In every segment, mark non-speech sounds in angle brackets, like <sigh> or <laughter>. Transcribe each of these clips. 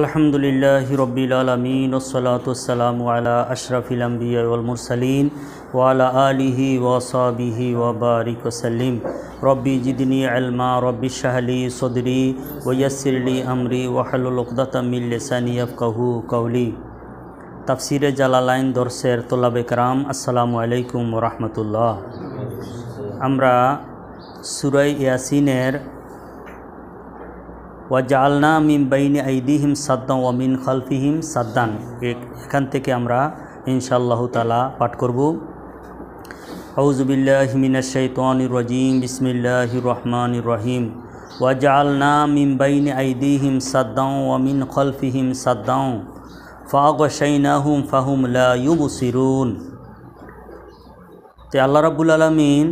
الحمد لله رب العالمين والصلاة والسلام على أشرف الأنبياء والمرسلين وعلى آله وصحبه وبارك وسلم ربي جدني علما ربي اشرح لي صدري ويسر لي أمري وحل عقدة من لساني يفقه قولي تفسير জালালাইন দর্সের طلاب کرام السلام عليكم ورحمة الله أمرا سورة ياسينير ওয়াজালনা মিম বাইনি আইদিহিম সাদ্দাম ওয়া মিন খালফিহিম সাদ্দান এখান থেকে আমরা ইনশাআল্লাহ তালা পাঠ করব আউজবিল্লাহমিনাশাইতানিরজিম বিসমিল্লাহ রহমান রহিম ওয়াজালনা মিম বাইনি আইদিহিম সাদ্দাম ওয়া মিন খালফিহিম সাদ্দাম ফাগশাইনাহুম ফাহুম লা ইউবসিরুন তে আল্লাহ রাব্বুল আলামিন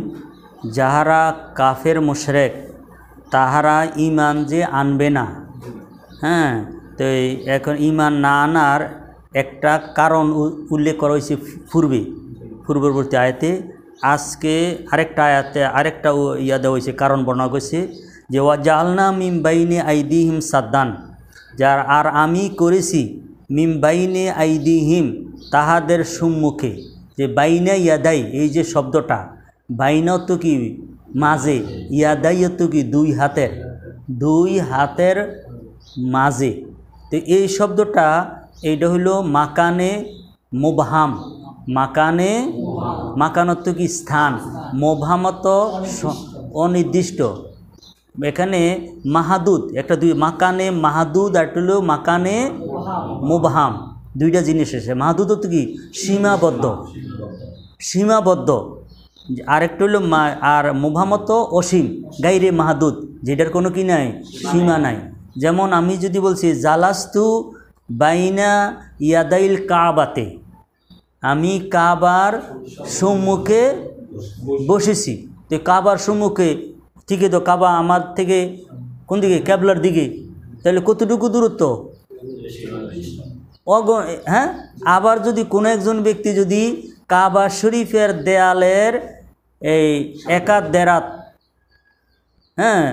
যাহারা কাফের মুশরেক তাহারা ইমান যে আনবে না হ্যাঁ তো এখন ইমান না আনার একটা কারণ উল্লেখ করা হয়েছে পূর্বে পূর্ববর্তী আয়াতে আজকে আরেকটা আয়াতে আরেকটা ইয়া দেওয়া হয়েছে কারণ বর্ণনা করেছে যে জালনা মিম বাইনে আইদিহিম সাদ্দান যার আর আমি করেছি মিম বাইনে আইদিহিম তাহাদের সম্মুখে যে বাইনা ইয়াদাই এই যে শব্দটা বাইনা তো কি মাঝে ইয়াদাইয়তু কি দুই হাতের দুই হাতের মাঝে তো এই শব্দটা এইটা হইল মাকানে মোবহাম মাকানে মাকানত্ব কি স্থান মোভামত অনির্দিষ্ট এখানে মাহাদুদ একটা দুই মাকানে মাহাদুদ আর হলো মাকানে মোবহাম দুইটা জিনিস এসে মাহাদুদ কি সীমাবদ্ধ সীমাবদ্ধ আরেকটা হলো মা আর মুভামত অসীম গাইরে মাহাদুদ যেটার কোনো কি নাই সীমা নাই যেমন আমি যদি বলছি জালাস্তু বাইনা ইয়াদাইল কাবাতে আমি কাবার সম্মুখে বসেছি তো কাবার সম্মুখে ঠিকই তো কাবা আমার থেকে কোন দিকে ক্যাবলার দিকে তাহলে কতটুকু দূরত্ব অগ হ্যাঁ আবার যদি কোনো একজন ব্যক্তি যদি কাবা শরীফের দেয়ালের এই একাত দেরাত হ্যাঁ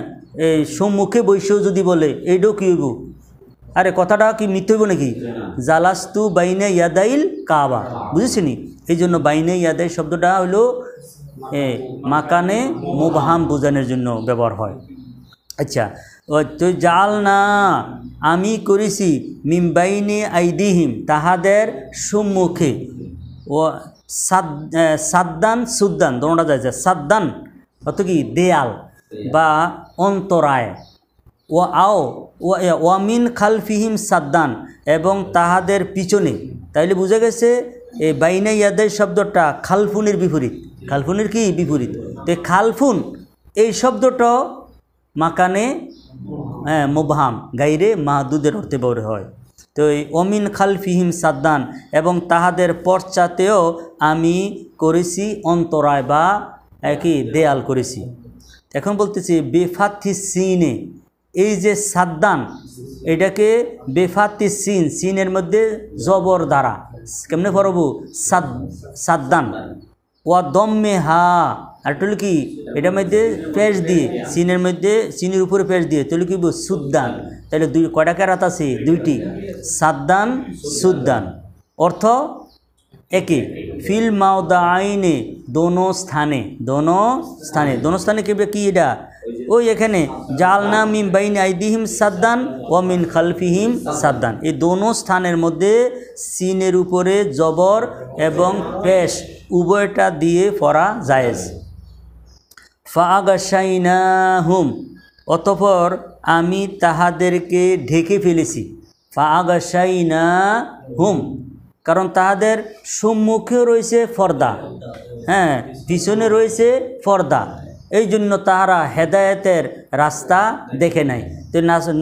এই সম্মুখে বৈশ্য যদি বলে এইটাও কী হইব আরে কথাটা কি মিথ্য হইব নাকি জালাস্তু বাইনে ইয়াদাইল কাবা বুঝেছিনি এই জন্য বাইনে ইয়াদাই শব্দটা হলো এ মাকানে মুবাহাম বোঝানোর জন্য ব্যবহার হয় আচ্ছা তো জাল না আমি করেছি মিমবাইনে আইদিহিম তাহাদের সম্মুখে ও সাদ্দান সুদ্দান দোনোটা যায় যায় সাদ্দান অত কি দেয়াল বা অন্তরায় ও আও ওয়ামিন খালফিহিম সাদ্দান এবং তাহাদের পিছনে তাইলে বুঝে গেছে এই বাইনা ইয়াদের শব্দটা খালফুনের বিপরীত খালফুনের কি বিপরীত তো খালফুন এই শব্দটা মাকানে হ্যাঁ মোবহাম গাইরে মাহাদুদের অর্থে বড় হয় তো এই অমিন খালফিহিম সাদ্দান এবং তাহাদের পশ্চাতেও আমি করেছি অন্তরায় বা কি দেয়াল করেছি এখন বলতেছি বেফাতি সিনে এই যে সাদ্দান এটাকে বেফাতি সিন সিনের মধ্যে জবর দ্বারা কেমনে পরবু সাদ সাদ্দান ওয়া দমে হা আর টুল কি এটার মধ্যে পেঁয়াজ দিয়ে সিনের মধ্যে সিনের উপরে পেঁয়াজ দিয়ে তাহলে কি সুদ্দান তাহলে দুই কটা ক্যারাত আছে দুইটি সাদ্দান সুদ্দান অর্থ একে ফিল মাওদা আইনে দোনো স্থানে দোনো স্থানে দোনো স্থানে কেবে কি এটা ওই এখানে জালনা মিম বাইন আইদিহিম সাদ্দান ও মিন খালফিহিম সাদ্দান এই দোনো স্থানের মধ্যে সিনের উপরে জবর এবং পেশ উভয়টা দিয়ে পড়া জায়েজ ফাগাসাইনাহুম হুম অতপর আমি তাহাদেরকে ঢেকে ফেলেছি ফাগাসাইনা হুম কারণ তাহাদের সম্মুখে রয়েছে ফর্দা হ্যাঁ পিছনে রয়েছে ফর্দা এই জন্য তাহারা হেদায়েতের রাস্তা দেখে নাই তো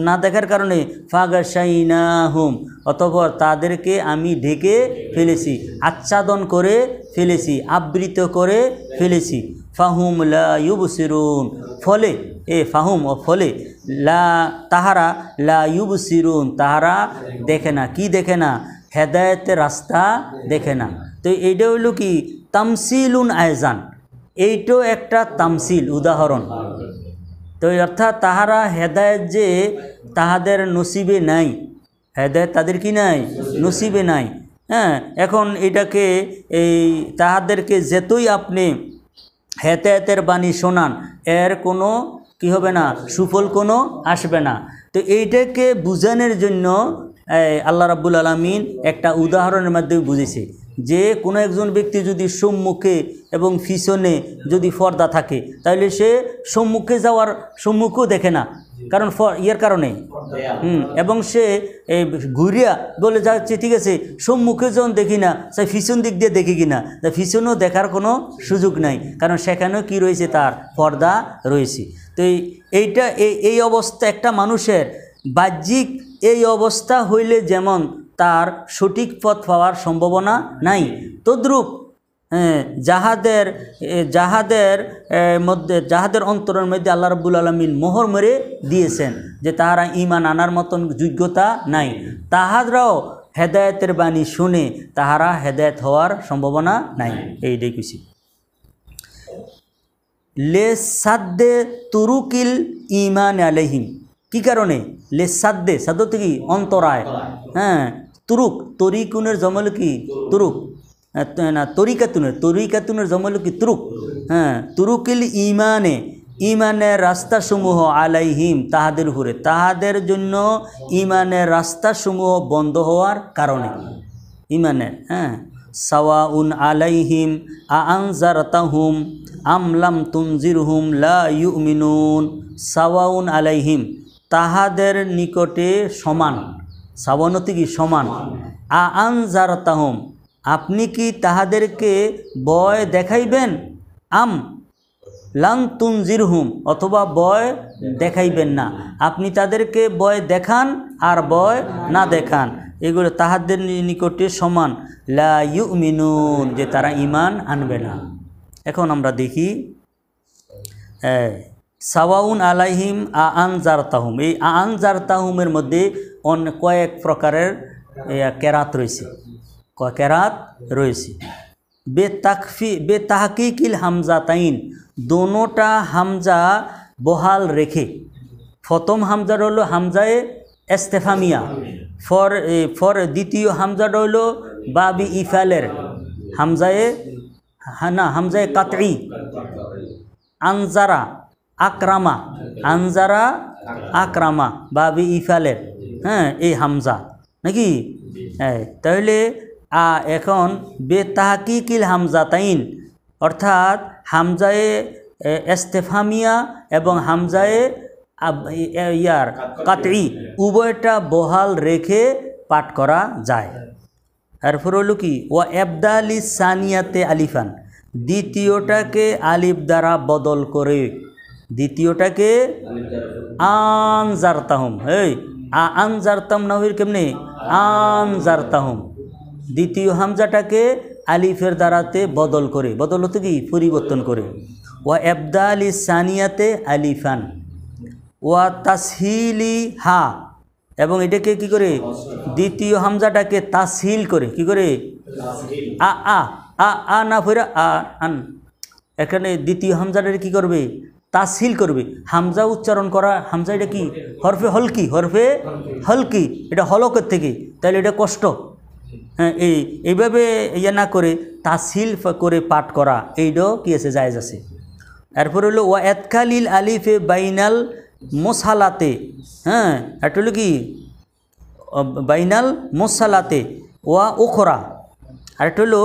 না দেখার কারণে ফাগাসাইনা হুম অতপর তাদেরকে আমি ঢেকে ফেলেছি আচ্ছাদন করে ফেলেছি আবৃত করে ফেলেছি ফাহুম লাইবসিরুন ফলে এ ফাহুম ও ফলে লা তাহারা লাইবসিরুন তাহারা দেখে না কি দেখে না হেদায়তের রাস্তা দেখে না তো এইটা হইল কি তামসিলুন আয়জান এইটো একটা তামসিল উদাহরণ তো অর্থাৎ তাহারা হেদায়ত যে তাহাদের নসিবে নাই হেদায়ত তাদের কি নাই নসিবে নাই হ্যাঁ এখন এটাকে এই তাহাদেরকে যেতই আপনি হেতের বাণী শোনান এর কোনো কি হবে না সুফল কোনো আসবে না তো এইটাকে বুঝানোর জন্য আল্লাহ রাবুল আলমিন একটা উদাহরণের মাধ্যমে বুঝেছে যে কোনো একজন ব্যক্তি যদি সম্মুখে এবং পিছনে যদি ফর্দা থাকে তাহলে সে সম্মুখে যাওয়ার সম্মুখও দেখে না কারণ ইয়ের কারণে হুম এবং সে এই ঘুরিয়া বলে যাচ্ছে ঠিক আছে সম্মুখে যখন দেখি না সে ফিসুন দিক দিয়ে দেখি কিনা তা ফিসুনও দেখার কোনো সুযোগ নাই কারণ সেখানেও কি রয়েছে তার পর্দা রয়েছে তো এইটা এই অবস্থা একটা মানুষের বাহ্যিক এই অবস্থা হইলে যেমন তার সঠিক পথ পাওয়ার সম্ভাবনা নাই তদ্রূপ হ্যাঁ, যাহাদের যাহাদের মধ্যে যাহাদের অন্তরের মধ্যে আল্লাহ রব্বুল আলমিন মোহর মেরে দিয়েছেন যে তাহারা ইমান আনার মতন যোগ্যতা নাই তাহারাও হেদায়তের বাণী শুনে তাহারা হেদায়ত হওয়ার সম্ভাবনা নাই এই দেখেছি লে সাদ্দে তুরুকিল ইমান আলহিম কি কারণে লে সাদ্দে সাদ্য কি অন্তরায় হ্যাঁ তুরুক তরিকুনের জমল কি তুরুক না তরিকাতুনের তরিকাতুনের হলো কি তুরুক হ্যাঁ তুরুকিল ইমানে ইমানের রাস্তাসমূহ আলাইহিম তাহাদের উপরে তাহাদের জন্য ইমানের রাস্তাসমূহ বন্ধ হওয়ার কারণে ইমানের হ্যাঁ সাওয়া উন আলাইহিম তাহুম আমলাম ইউ লাউমিনুন সাওয়াউন আলাইহিম তাহাদের নিকটে সমান সাবানতি কি সমান আনজার আনজারতাহুম আপনি কি তাহাদেরকে বয় দেখাইবেন আম লাং তুনজিরহুম অথবা বয় দেখাইবেন না আপনি তাদেরকে বয় দেখান আর বয় না দেখান এগুলো তাহাদের নিকটে সমান লা ইউ মিনুন যে তারা ইমান আনবে না এখন আমরা দেখি সাওয়াউন আলাইহিম আং তাহুম এই আং তাহুমের মধ্যে অনেক কয়েক প্রকারের কেরাত রয়েছে কেরাত রয়েছে বে তাকফি বে তাহকিকিল হামজা তাইন দোনোটা হামজা বহাল রেখে প্রথম হামজার হলো হামজায়ে এস্তেফামিয়া ফর ফর দ্বিতীয় হামজার হলো বাবি ইফালের হামজায়ে না হামজায়ে কাতরি আনজারা আকরামা আনজারা আকরামা বাবি ইফালের হ্যাঁ এই হামজা নাকি হ্যাঁ তাহলে আ এখন বে তাহাকিকিল হামজাতাইন অর্থাৎ হামজায়ে এস্তেফামিয়া এবং হামজায়ে ইয়ার কাতি উভয়টা বহাল রেখে পাঠ করা যায় এরপর হলো কি ও আলি সানিয়াতে আলিফান দ্বিতীয়টাকে আলিফ দ্বারা বদল করে দ্বিতীয়টাকে আনজারতাহম এই আনজারতাম নাহির কেমনে আনজারতাহম দ্বিতীয় হামজাটাকে আলিফের দ্বারাতে বদল করে বদল হতে কি পরিবর্তন করে ওয়া এবদা আলি সানিয়াতে আলিফান ওয়া তাসহিলি হা এবং এটাকে কি করে দ্বিতীয় হামজাটাকে তাসহিল করে কি করে আ আ আ আ না ফেরা আ আন এখানে দ্বিতীয় হামজাটার কি করবে তাসহিল করবে হামজা উচ্চারণ করা হামজা এটা কি হরফে হলকি হরফে হলকি এটা হলকের থেকে তাহলে এটা কষ্ট হ্যাঁ এই এইভাবে ইয়ে না করে তাসিল করে পাঠ করা এইটাও কি আছে জায়জ আছে এরপর হলো ও এতকালিল আলিফে বাইনাল মশালাতে হ্যাঁ এটা হলো কি বাইনাল মশালাতে ওয়া ওখরা আরেকটা হলো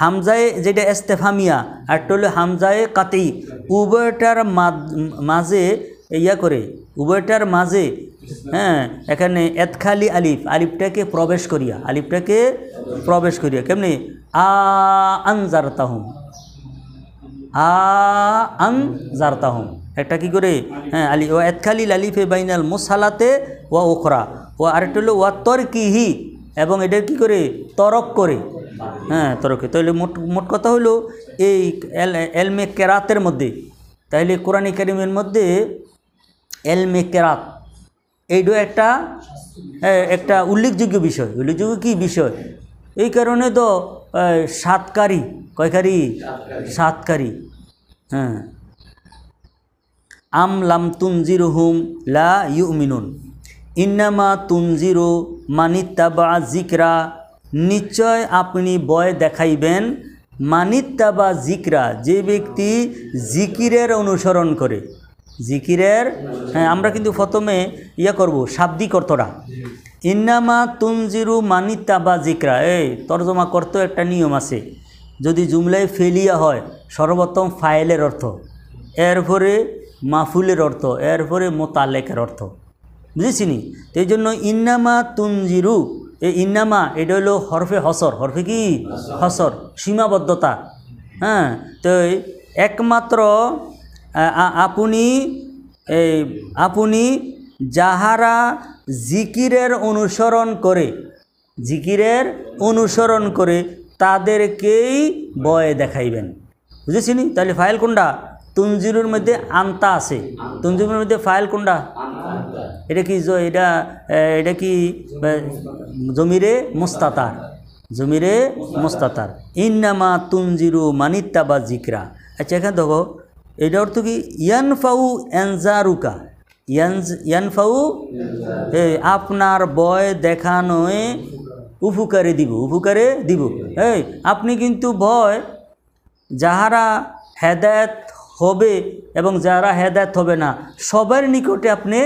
হামজায় যেটা এস্তেফামিয়া আরেকটা হলো হামজায় কাতেই উভয়টার মাঝে ইয়া করে উভয়টার মাঝে হ্যাঁ এখানে এতখালি আলিফ আলিফটাকে প্রবেশ করিয়া আলিফটাকে প্রবেশ করিয়া কেমনি আ আনজার তাহম আ আং জারতাহম একটা কি করে হ্যাঁ আলি ও এতখালি লালিফে বাইনাল মোসালাতে ও ওখরা ও আরেকটা হলো ওয়া তর্কিহি এবং এটা কি করে তরক করে হ্যাঁ তরকে তাহলে মোট মোট কথা হলো এই এলমে কেরাতের মধ্যে তাহলে কোরআন কারিমের মধ্যে এলমে কেরাত এইটা একটা একটা উল্লেখযোগ্য বিষয় উল্লেখযোগ্য কি বিষয় এই কারণে তো সাতকারি কয়কারি সাতকারি হ্যাঁ আম লাম তুনজির হুম লা মিনুন ইন্নামা তুনজিরো মানিত্তাবা জিকরা নিশ্চয় আপনি বয় দেখাইবেন মানিত্তাবা জিকরা যে ব্যক্তি জিকিরের অনুসরণ করে জিকিরের হ্যাঁ আমরা কিন্তু প্রথমে ইয়া করব শাব্দিক অর্থটা ইন্নামা তুনজিরু মানিতা বা জিকরা এই তর্জমা করতেও একটা নিয়ম আছে যদি জুমলাই ফেলিয়া হয় সর্বপ্রথম ফাইলের অর্থ এরপরে মাফুলের অর্থ এরপরে মোতালেকের অর্থ বুঝেছি নি তো এই জন্য ইন্নামা তুনজিরু এই ইন্নামা এটা হলো হরফে হসর হরফে কি হসর সীমাবদ্ধতা হ্যাঁ তো একমাত্র আপনি এই আপনি যাহারা জিকিরের অনুসরণ করে জিকিরের অনুসরণ করে তাদেরকেই বয়ে দেখাইবেন বুঝেছিনি তাহলে ফাইল কোনটা তুঞ্জিরুর মধ্যে আন্তা আছে তুঞ্জিরুর মধ্যে ফাইল কোনটা এটা কি এটা এটা কি জমিরে মুস্তাতার জমিরে মুস্তাতার ইন্নামা তুঞ্জিরু মানিত্তা বা জিকরা আচ্ছা এখানে দেখো এটা অর্থ কি ইয়ানফাউ এনজারুকা ইয়ানফাউ আপনার বয় দেখানোয় উপকারে দিব উপকারে দিব হ্যাঁ আপনি কিন্তু ভয় যাহারা হেদায়ত হবে এবং যারা হেদায়ত হবে না সবার নিকটে আপনি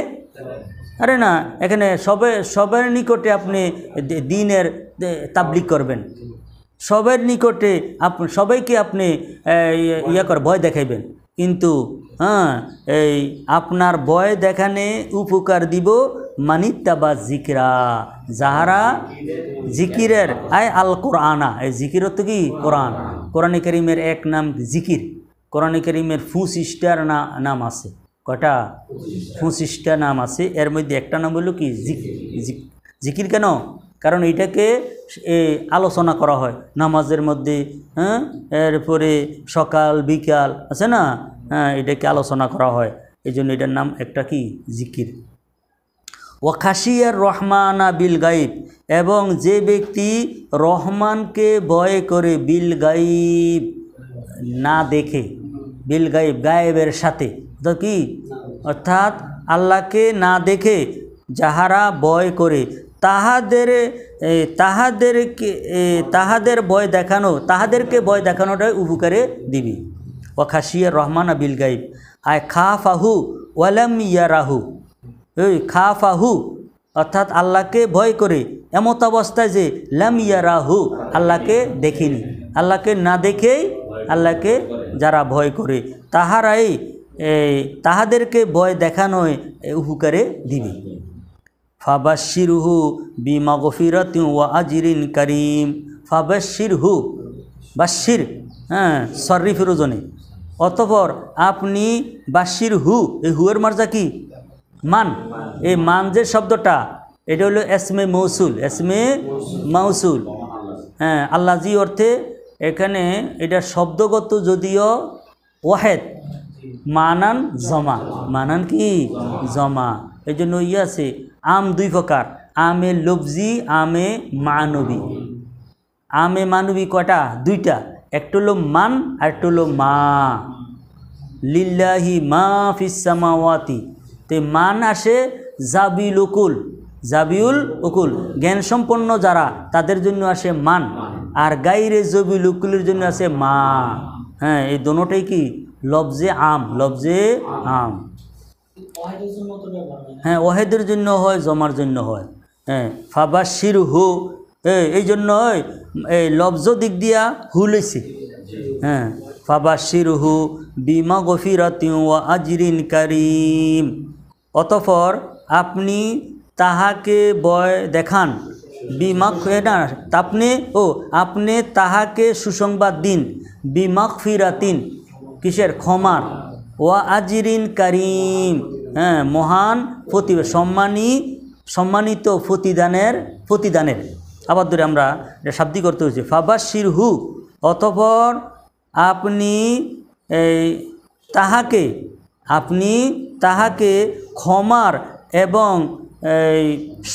আরে না এখানে সবে সবার নিকটে আপনি দিনের তাবলিক করবেন সবার নিকটে আপ সবাইকে আপনি ইয়ে, ইয়ে কর ভয় দেখাইবেন কিন্তু হ্যাঁ এই আপনার বয় দেখানে উপকার দিব বা জিকিরা যাহারা জিকিরের আয় আল কোরআনা এই জিকির তো কি কোরআন কোরআন করিমের এক নাম জিকির কোরআন করিমের ফুসিস্টার না নাম আছে কটা ফুসিস্টা নাম আছে এর মধ্যে একটা নাম হলো কি জিক জিকির কেন কারণ এটাকে আলোচনা করা হয় নামাজের মধ্যে হ্যাঁ এরপরে সকাল বিকাল আছে না হ্যাঁ এটাকে আলোচনা করা হয় এই জন্য এটার নাম একটা কি জিকির ও খাসিয়ার রহমানা বিল গাইব এবং যে ব্যক্তি রহমানকে ভয় করে বিল গাইব না দেখে বিল গাইব গায়েবের সাথে তো কি অর্থাৎ আল্লাহকে না দেখে যাহারা ভয় করে তাহাদের তাহাদেরকে তাহাদের ভয় দেখানো তাহাদেরকে ভয় দেখানোটাই উপকারে দিবি ও খাসিয়া রহমান আবিল গাইব আয় খা ফাহু ওয়ালাম ইয়া রাহু ওই খা ফাহু অর্থাৎ আল্লাহকে ভয় করে এমত অবস্থায় যে লাম ইয়া রাহু আল্লাহকে দেখিনি আল্লাহকে না দেখেই আল্লাহকে যারা ভয় করে তাহারাই তাহাদেরকে ভয় দেখানোয় উপকারে দিবি ফাবাসিরহু বিমা গফিরত ও আজিরিন করিম ফাবাসিরহু বাসির হ্যাঁ সরি ফিরোজনে অতপর আপনি বাসির হু এই হুয়ের মার্জা কি মান এই মান যে শব্দটা এটা হলো এসমে মৌসুল এসমে মৌসুল হ্যাঁ আল্লাজি অর্থে এখানে এটা শব্দগত যদিও ওয়াহেদ মানান জমা মানান কি জমা এই জন্য ইয়ে আছে আম দুই প্রকার আমে লবজি আমে মানবী আমে মানবী কটা দুইটা একটু হলো মান আর একটু হলো মা লিল্লাহি মা ফিসামাওয়াতি তো মান আসে জাবিল উকুল জাবিউল উকুল জ্ঞান সম্পন্ন যারা তাদের জন্য আসে মান আর গাইরে জবিল উকুলের জন্য আছে মা হ্যাঁ এই দোনোটাই কি লবজে আম লবজে আম হ্যাঁ ওয়াহেদের জন্য হয় জমার জন্য হয় হ্যাঁ শির হু এই জন্য এই লব্জ দিক দিয়া হু লেছি হ্যাঁ শির হু বিমা গফিরাতিউ আজরিন কারিম অতফর আপনি তাহাকে বয় দেখান বিমা না আপনি ও আপনি তাহাকে সুসংবাদ দিন বিমাক ফিরাতিন কিসের ক্ষমার ওয়া আজিরিন কারিম হ্যাঁ মহান প্রতি সম্মানী সম্মানিত প্রতিদানের প্রতিদানের আবার ধরে আমরা এটা শাব্দি করতে হয়েছি ফাবাসির হু অতপর আপনি এই তাহাকে আপনি তাহাকে ক্ষমার এবং এই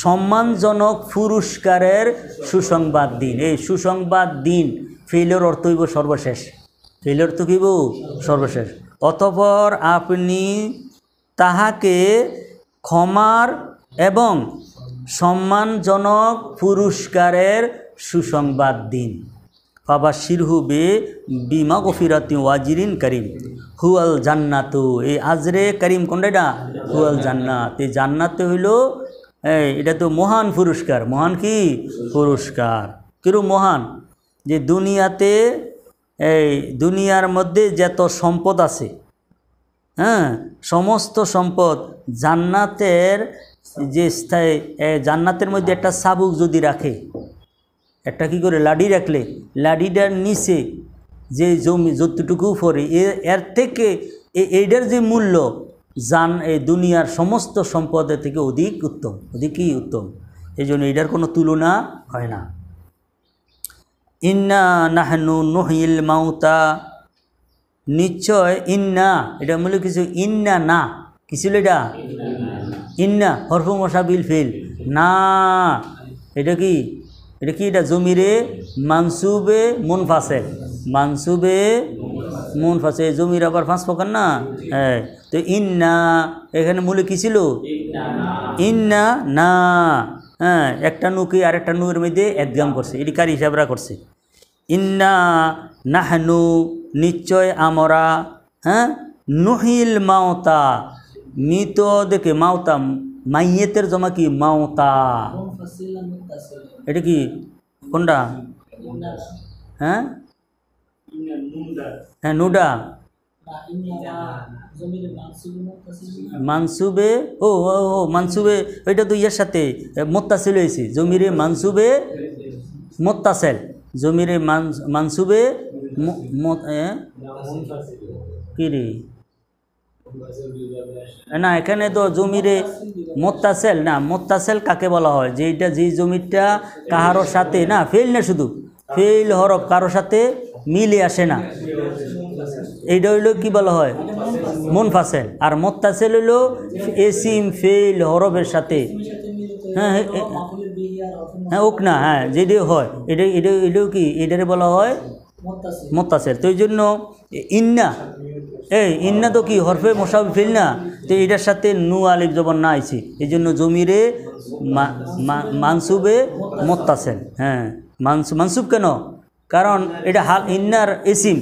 সম্মানজনক পুরস্কারের সুসংবাদ দিন এই সুসংবাদ দিন ফেলের অর্থ হইব সর্বশেষ ফেলের অর্থ কীব সর্বশেষ অতপর আপনি তাহাকে ক্ষমার এবং সম্মানজনক পুরস্কারের সুসংবাদ দিন বাবা শিরহু বে বিমা গফিরাতি ওয়াজিরিন করিম হুয়াল জান্নাত এই আজরে করিম কোনটা হুয়াল জান্নাত এই জান্নাত হইল এটা তো মহান পুরস্কার মহান কি পুরস্কার কিরু মহান যে দুনিয়াতে এই দুনিয়ার মধ্যে যত সম্পদ আছে হ্যাঁ সমস্ত সম্পদ জান্নাতের যে স্থায়ী জান্নাতের মধ্যে একটা সাবুক যদি রাখে একটা কি করে লাডি রাখলে লাডিটার নিচে যে জমি যতটুকু পরে এর থেকে এইটার যে মূল্য জান এই দুনিয়ার সমস্ত সম্পদের থেকে অধিক উত্তম অধিকই উত্তম এই জন্য এইটার কোনো তুলনা হয় না ইন্না নাহনু নহিল মাউতা নিশ্চয় ইন্না এটা মূল কিছু ইন্না না কিছু এটা ইন্না হরফু মশা বিল ফিল না এটা কি এটা কি এটা জমিরে মানসুবে মন ফাঁসে মানসুবে মন ফাঁসে জমির আবার ফাঁস ফোকান না হ্যাঁ তো ইন্না এখানে মূলে কী ছিল ইন্না না হ্যাঁ একটা নুকে আর একটা নুয়ের মধ্যে এদগাম করছে এটি কার হিসাবরা করছে ইন্না নাহনু নিশ্চয় আমরা হ্যাঁ নহিল মাওতা দেখে মাওতা মাইয়েতের জমা কি মাওতা এটা কি কোনটা হ্যাঁ হ্যাঁ নুডা মানসুবে ও ও মানসুবে ওইটা তো ইয়ার সাথে মোত্তাসেল হয়েছে জমিরে মানসুবে মোত্তাসেল জমিরে মানসুবে কিরে না এখানে তো জমিরে মোত্তাসেল না মোত্তাসেল কাকে বলা হয় এটা যে জমিটা কাহারোর সাথে না ফেল না শুধু ফেল হরফ কারোর সাথে মিলে আসে না এইটা হইলো কি বলা হয় মন ফাসেল আর মোত্তাসেল হইলো এসিম ফেল হরফের সাথে হ্যাঁ হ্যাঁ ওক না হ্যাঁ যেটি হয় এটা এটা এটাও কি এটারে বলা হয় মোত্তাসেল তো এই জন্য ইন্না এই ইন্না তো কি হরফে মোসাব ফেল না তো এটার সাথে নু আলিফ জবর না আইছি এই জন্য জমিরে মানসুবে মোত্তাসেল হ্যাঁ মানসু মানসুব কেন কারণ এটা হাল ইন্নার এসিম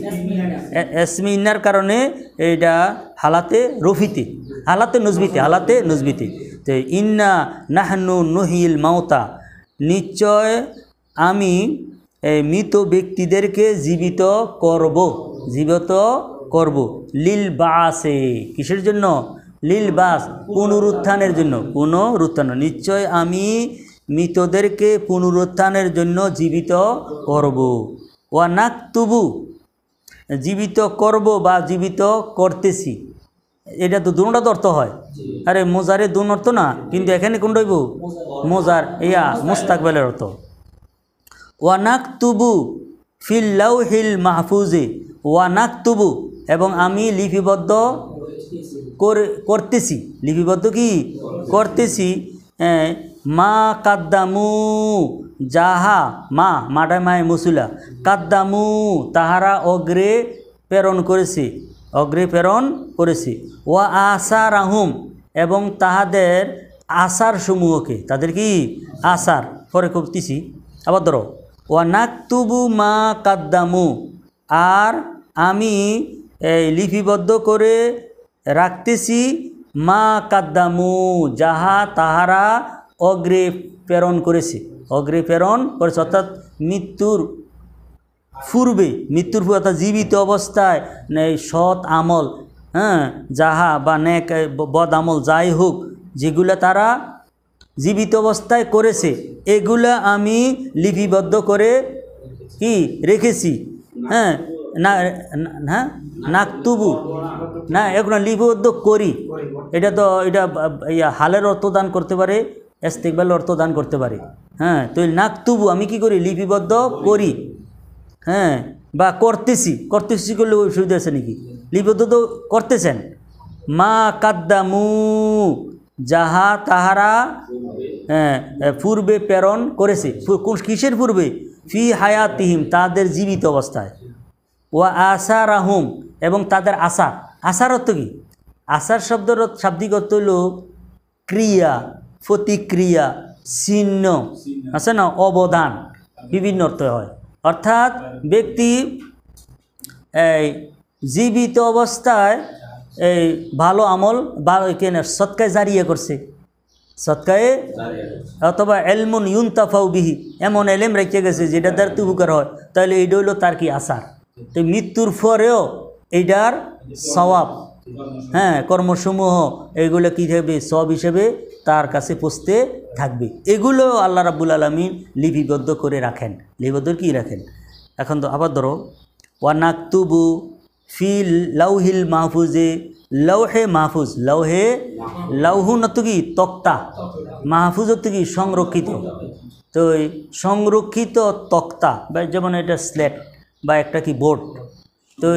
এসমি ইন্নার কারণে এটা হালাতে রফিতে হালাতে নজবিতে হালাতে নজবিতে তো ইন্না নাহনু নহিল মাওতা নিশ্চয় আমি মৃত ব্যক্তিদেরকে জীবিত করব জীবিত করব লীল বাসে কিসের জন্য লীল বাস পুনরুত্থানের জন্য পুনরুত্থান নিশ্চয় আমি মৃতদেরকে পুনরুত্থানের জন্য জীবিত করব ওয়ানাক তবু জীবিত করব বা জীবিত করতেছি এটা তো দুটা অর্থ হয় আরে মোজারে দু অর্থ না কিন্তু এখানে কোন রইব মোজার ইয়া মুস্তাকবেলের অর্থ ওয়ানাক তুবু ফিল্লাউ হিল মাহফুজে ওয়ানাক তুবু এবং আমি লিপিবদ্ধ করতেছি লিপিবদ্ধ কি করতেছি মা কাদ্দামু যাহা মা মাডা মায় মুসুলা কাদ্দামু তাহারা অগ্রে প্রেরণ করেছি অগ্রে প্রেরণ করেছি ওয়া আসার আহুম এবং তাহাদের আসার সমূহকে তাদের কি আসার পরে করতেছি আবার ধরো ওয়া নাকতুবু মা কাদ্দামু আর আমি এই লিপিবদ্ধ করে রাখতেছি মা কাদ্দামু যাহা তাহারা অগ্রে প্রেরণ করেছে অগ্রে প্রেরণ করেছে অর্থাৎ মৃত্যুর পূর্বে মৃত্যুর পূর্বে অর্থাৎ জীবিত অবস্থায় মানে সৎ আমল হ্যাঁ যাহা বা ন্যাক বদ আমল যাই হোক যেগুলো তারা জীবিত অবস্থায় করেছে এগুলো আমি লিপিবদ্ধ করে কি রেখেছি হ্যাঁ না হ্যাঁ নাকতুবু না এগুলো লিপিবদ্ধ করি এটা তো এটা হালের অর্থ দান করতে পারে এস্তেকবাল অর্থ দান করতে পারি হ্যাঁ তো নাক তবু আমি কি করি লিপিবদ্ধ করি হ্যাঁ বা করতেছি করতেছি করলে সুবিধা আছে নাকি লিপিবদ্ধ তো করতেছেন মা কাদ্দামু যাহা তাহারা হ্যাঁ পূর্বে প্রেরণ করেছে কিসের পূর্বে ফি হায়াতিহিম তাদের জীবিত অবস্থায় ওয়া আশা রাহুম এবং তাদের আশা আশার অর্থ কী আশার শব্দের শাব্দিক অর্থ হল ক্রিয়া প্রতিক্রিয়া চিহ্ন আছে না অবদান বিভিন্ন অর্থ হয় অর্থাৎ ব্যক্তি এই জীবিত অবস্থায় এই ভালো আমল ভালো কেনে সৎকায় জারিয়ে করছে সৎকায়ে অথবা এলমুন ইউনতাফাউ বিহি এমন এলেম রেখে গেছে যেটা তার তুবুকার হয় তাহলে এইটা হইলো তার কি আসার তো মৃত্যুর পরেও এইটার স্বভাব হ্যাঁ কর্মসমূহ এগুলো কী হবে সব হিসেবে তার কাছে পুষতে থাকবে এগুলো আল্লাহ রাবুল আলমিন লিপিবদ্ধ করে রাখেন লিপিবদ্ধ কি রাখেন এখন তো আবার ধরো তুবু ফিল লৌহিল মাহফুজে লৌহে মাহফুজ লৌহে লাউহুন অত কি তক্তা মাহফুজ অত কি সংরক্ষিত তো সংরক্ষিত তক্তা বা যেমন এটা স্লেট বা একটা কি বোর্ড তো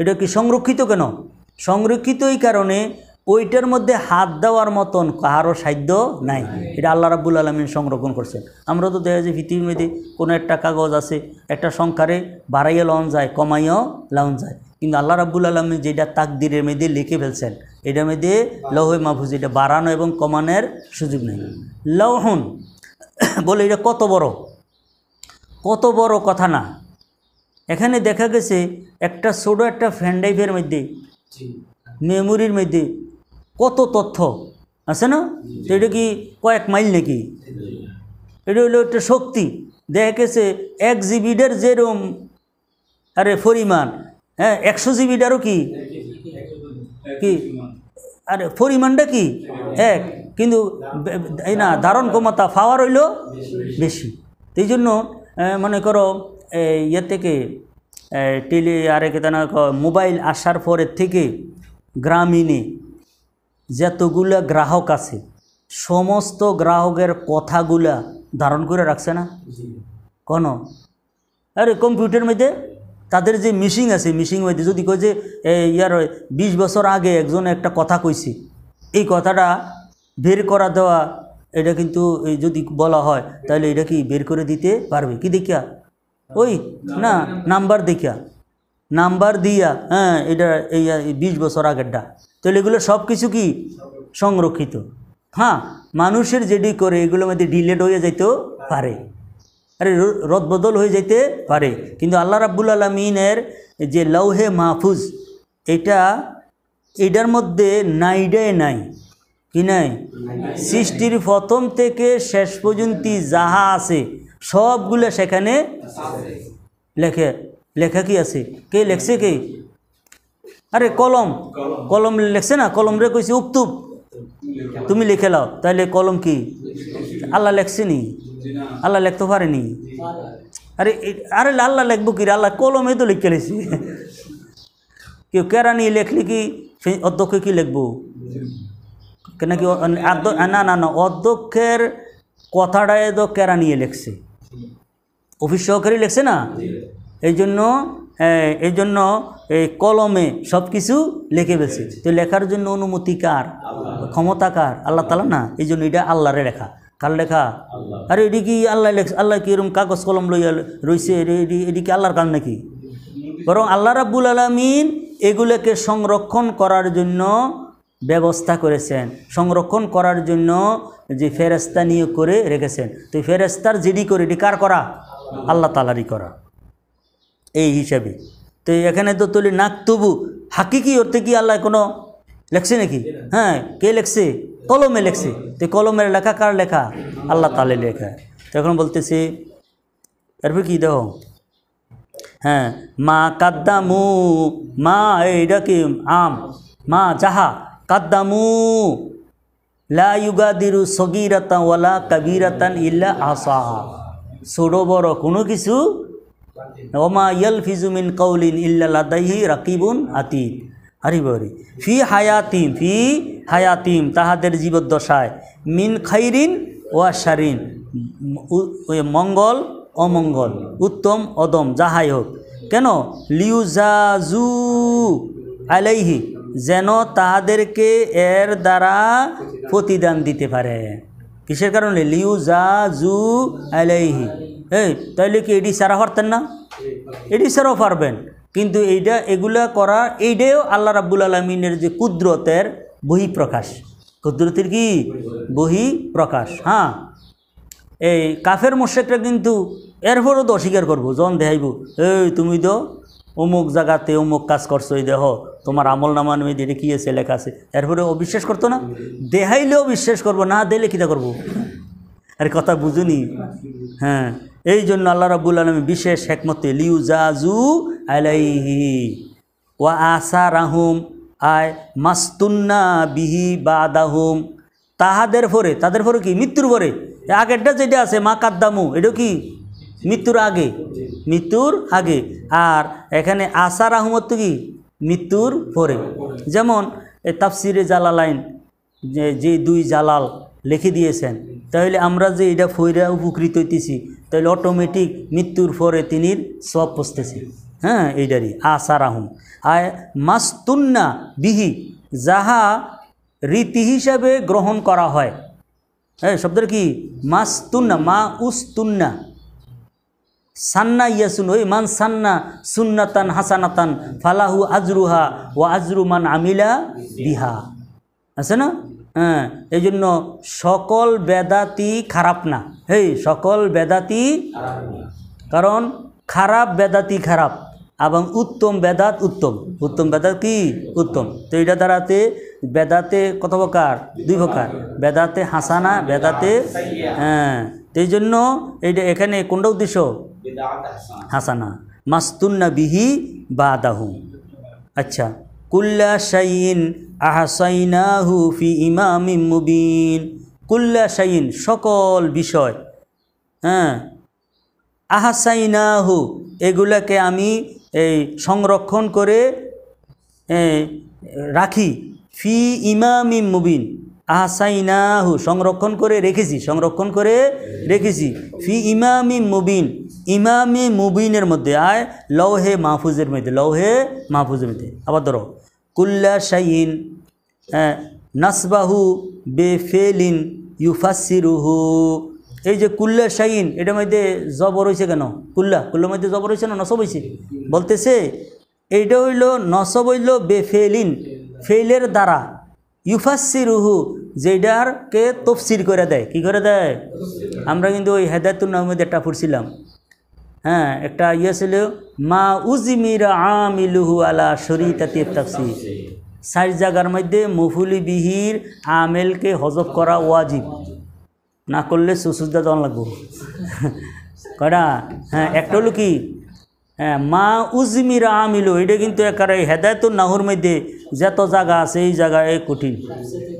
এটা কি সংরক্ষিত কেন সংরক্ষিত এই কারণে ওইটার মধ্যে হাত দেওয়ার মতন কারো সাধ্য নাই এটা আল্লাহ রাবুল আলমিন সংরক্ষণ করছেন আমরা তো দেখা যায় পৃথিবীর মধ্যে কোনো একটা কাগজ আছে একটা সংখ্যারে বাড়াইয়া লওয়া যায় কমাইও লওয়া যায় কিন্তু আল্লাহ রাবুল আলমিন যেটা তাকদিরের মেয়েদের লিখে ফেলছেন এটার মধ্যে লৌহে মাহফুজ এটা বাড়ানো এবং কমানোর সুযোগ নেই লৌহন বলে এটা কত বড় কত বড় কথা না এখানে দেখা গেছে একটা ছোটো একটা ফ্যান্ডাইভের মধ্যে মেমোরির মধ্যে কত তথ্য আছে না এটা কি কয়েক মাইল নাকি এটা হলো একটা শক্তি দেখা গেছে এক জিবিটার যেরম আরে পরিমাণ হ্যাঁ একশো জিবিটারও কি কি আরে পরিমাণটা কি এক কিন্তু এই না ধারণ ক্ষমতা পাওয়ার হইল বেশি এই জন্য মনে করো ইয়ে থেকে টেলি আরে কেতানা মোবাইল আসার পরের থেকে গ্রামীণে যতগুলা গ্রাহক আছে সমস্ত গ্রাহকের কথাগুলা ধারণ করে রাখছে না কোনো আরে কম্পিউটার মধ্যে তাদের যে মিশিং আছে মিশিং মধ্যে যদি কয় যে ইয়ার বিশ বছর আগে একজন একটা কথা কইছে এই কথাটা বের করা দেওয়া এটা কিন্তু যদি বলা হয় তাহলে এটা কি বের করে দিতে পারবে কি দেখিয়া ওই না নাম্বার দেখিয়া নাম্বার দিয়া হ্যাঁ এটা এই বিশ বছর আগেরটা তাহলে এগুলো সব কিছু কি সংরক্ষিত হ্যাঁ মানুষের যেটি করে এগুলোর মধ্যে ডিলেট হয়ে যাইতেও পারে আরে রদবদল হয়ে যাইতে পারে কিন্তু আল্লাহ রাব্বুল আলমিনের যে লৌহে মাহফুজ এটা এটার মধ্যে নাইডে নাই কি নাই সৃষ্টির প্রথম থেকে শেষ পর্যন্ত যাহা আছে সবগুলো সেখানে লেখে লেখা কি আছে কে লেখছে কে আরে কলম কলম লেখছে না কলম রে কইছে উক্তুব তুমি লিখে লাও তাহলে কলম কি আল্লাহ লেখছে নি আল্লাহ লেখতে পারেনি আরে আরে আল্লাহ লেখবো কি আল্লাহ কলমে তো লিখে লেছি কেউ কেরানি লেখলি কি অধ্যক্ষে কি লিখবো কেন কি না না না অধ্যক্ষের কথাটায় তো কেরানিয়ে লেখছে অফিস সহকারী লেখছে না এই জন্য এই জন্য এই কলমে সব কিছু লিখে ফেলছে তো লেখার জন্য অনুমতি কার ক্ষমতা কার আল্লাহ তালা না এই জন্য এটা আল্লাহরে লেখা কার লেখা আরে এটি কি আল্লাহ লেখ আল্লাহ কি এরকম কাগজ কলম লইয়া রয়েছে এটি কি আল্লাহর কার নাকি বরং আল্লাহ রাবুল আলমিন এগুলোকে সংরক্ষণ করার জন্য ব্যবস্থা করেছেন সংরক্ষণ করার জন্য যে ফেরস্তা নিয়োগ করে রেখেছেন তো ফেরেস্তার জিডি করে এটি কার করা আল্লাহ তালারই করা এই হিসাবে তো এখানে তো তুলি নাক তবু হাকিকি অর্থে কি আল্লাহ কোনো লেখছে নাকি হ্যাঁ কে লেখছে কলমে লেখছে তো কলমের লেখা কার লেখা আল্লাহ তালে লেখা তো এখন বলতেছি তারপর কি দেখো হ্যাঁ মা কাদ্দামু মা এইটা কি আম মা যাহা কাদ্দামু লাগাদিরু সগিরাতা ওয়ালা কাবিরাতান ইল্লা আসাহা ছোট বড় কোনো কিছু ওমা ইয়াল ফিজুমিন কৌলিন ইল্লা লাদাইহি রাকিবুন আতীত বরি ফি হায়াতিম ফি হায়াতিম তাহাদের জীবদ্দশায় মিন খাইরিন সারিন মঙ্গল অমঙ্গল উত্তম অদম যাহাই হোক কেন লিউজাজু আলাইহি যেন তাহাদেরকে এর দ্বারা প্রতিদান দিতে পারে কিসের কারণে লিউ জা জু আলাইহি এই তাইলে কি এডি সারা পারতেন না এডি সারাও পারবেন কিন্তু এইটা এগুলা করা এইটাও আল্লাহ রাবুল আলমিনের যে কুদরতের বহিঃপ্রকাশ কুদরতের কি বহি প্রকাশ হ্যাঁ এই কাফের মোশেকটা কিন্তু এরপরও তো অস্বীকার করবো জন দেখাইব এই তুমি তো অমুক জায়গাতে অমুক কাজ করছো এই দেহ তোমার আমল নামা নামে দিনে কী আছে লেখা আছে এরপরে অবিশ্বাস করতো না দেহাইলেও বিশ্বাস করব না দিলে কীটা করবো আর কথা বুঝুনি হ্যাঁ এই জন্য আল্লাহ রাবুল আলম বিশেষ একমতে লিউ জাজু আলাইহি ওয়া আসা রাহুম আয় মাস্তুন্না বিহি বাদাহুম তাহাদের ফরে তাদের ফরে কি মৃত্যুর ফরে আগেরটা যেটা আছে মা কাদ্দামু এটা কি মৃত্যুর আগে মৃত্যুর আগে আর এখানে আসার আহমদ কি মৃত্যুর পরে যেমন তাফসিরে জালালাইন যে যে দুই জালাল লিখে দিয়েছেন তাহলে আমরা যে এটা ফইরা উপকৃত হইতেছি তাহলে অটোমেটিক মৃত্যুর পরে তিনি সব পচতেছি হ্যাঁ এইটারই আসার আহম আয় মাস্তুন্না বিহি যাহা রীতি হিসাবে গ্রহণ করা হয় হ্যাঁ শব্দের কি মাস্তুন্না মা উস্তুন্না সান্না ইয়াসুন ওই মান সান্না সুন্নাতান হাসানাতান ফালাহু আজরুহা ও আজরু মান আমিলা বিহা আছে না হ্যাঁ এই জন্য সকল বেদাতি খারাপ না হেই সকল বেদাতি কারণ খারাপ বেদাতি খারাপ এবং উত্তম বেদাত উত্তম উত্তম বেদাত কি উত্তম তো এইটা দ্বারাতে বেদাতে কত প্রকার দুই প্রকার বেদাতে হাসানা বেদাতে হ্যাঁ তো এই জন্য এইটা এখানে কোনটা উদ্দেশ্য হাসানা মাস্তুন্না বিহি বাদাহু আচ্ছা কুল্লা শাইন আহসাইনাহু ফি ইমাম মুবিন কুল্লা শাইন সকল বিষয় হ্যাঁ আহাসাইনাহু এগুলাকে আমি এই সংরক্ষণ করে রাখি ফি ইমামি মুবিন আহসাইনাহু সংরক্ষণ করে রেখেছি সংরক্ষণ করে রেখেছি ফি ইমামি মুবিন ইমামি মুবিনের মধ্যে আয় লৌহে মাহফুজের মধ্যে লৌহে মাহফুজের মধ্যে আবার ধরো কুল্লা শাইন হ্যাঁ, নাসবাহু বে ফেলিন ইউফাসিরুহু এই যে কুল্লা শাইন এটার মধ্যে জব রয়েছে কেন কুল্লা কুল্লার মধ্যে জব রয়েছে না নসব হয়েছে বলতেছে এইটা হইল নসব হইল বে ফেলিন ফেলের দ্বারা ইউফাসিরুহু যেইটারকে তফসির করে দেয় কি করে দেয় আমরা কিন্তু ওই হেদায়তুল নামে একটা পড়ছিলাম হ্যাঁ একটা ইয়ে ছিল মা উজিমির আমিলুহু আলা শরী তাতিব তাফসি সাইজ জাগার মধ্যে মফুলি বিহির আমেলকে হজব করা ওয়াজিব না করলে সুসুদ্দা দন লাগবো কটা হ্যাঁ একটা হলো কি হ্যাঁ মা উজমির আমিলু এটা কিন্তু একারে হেদায়তুল নাহুর মধ্যে যত জায়গা আছে এই জায়গায় এই কঠিন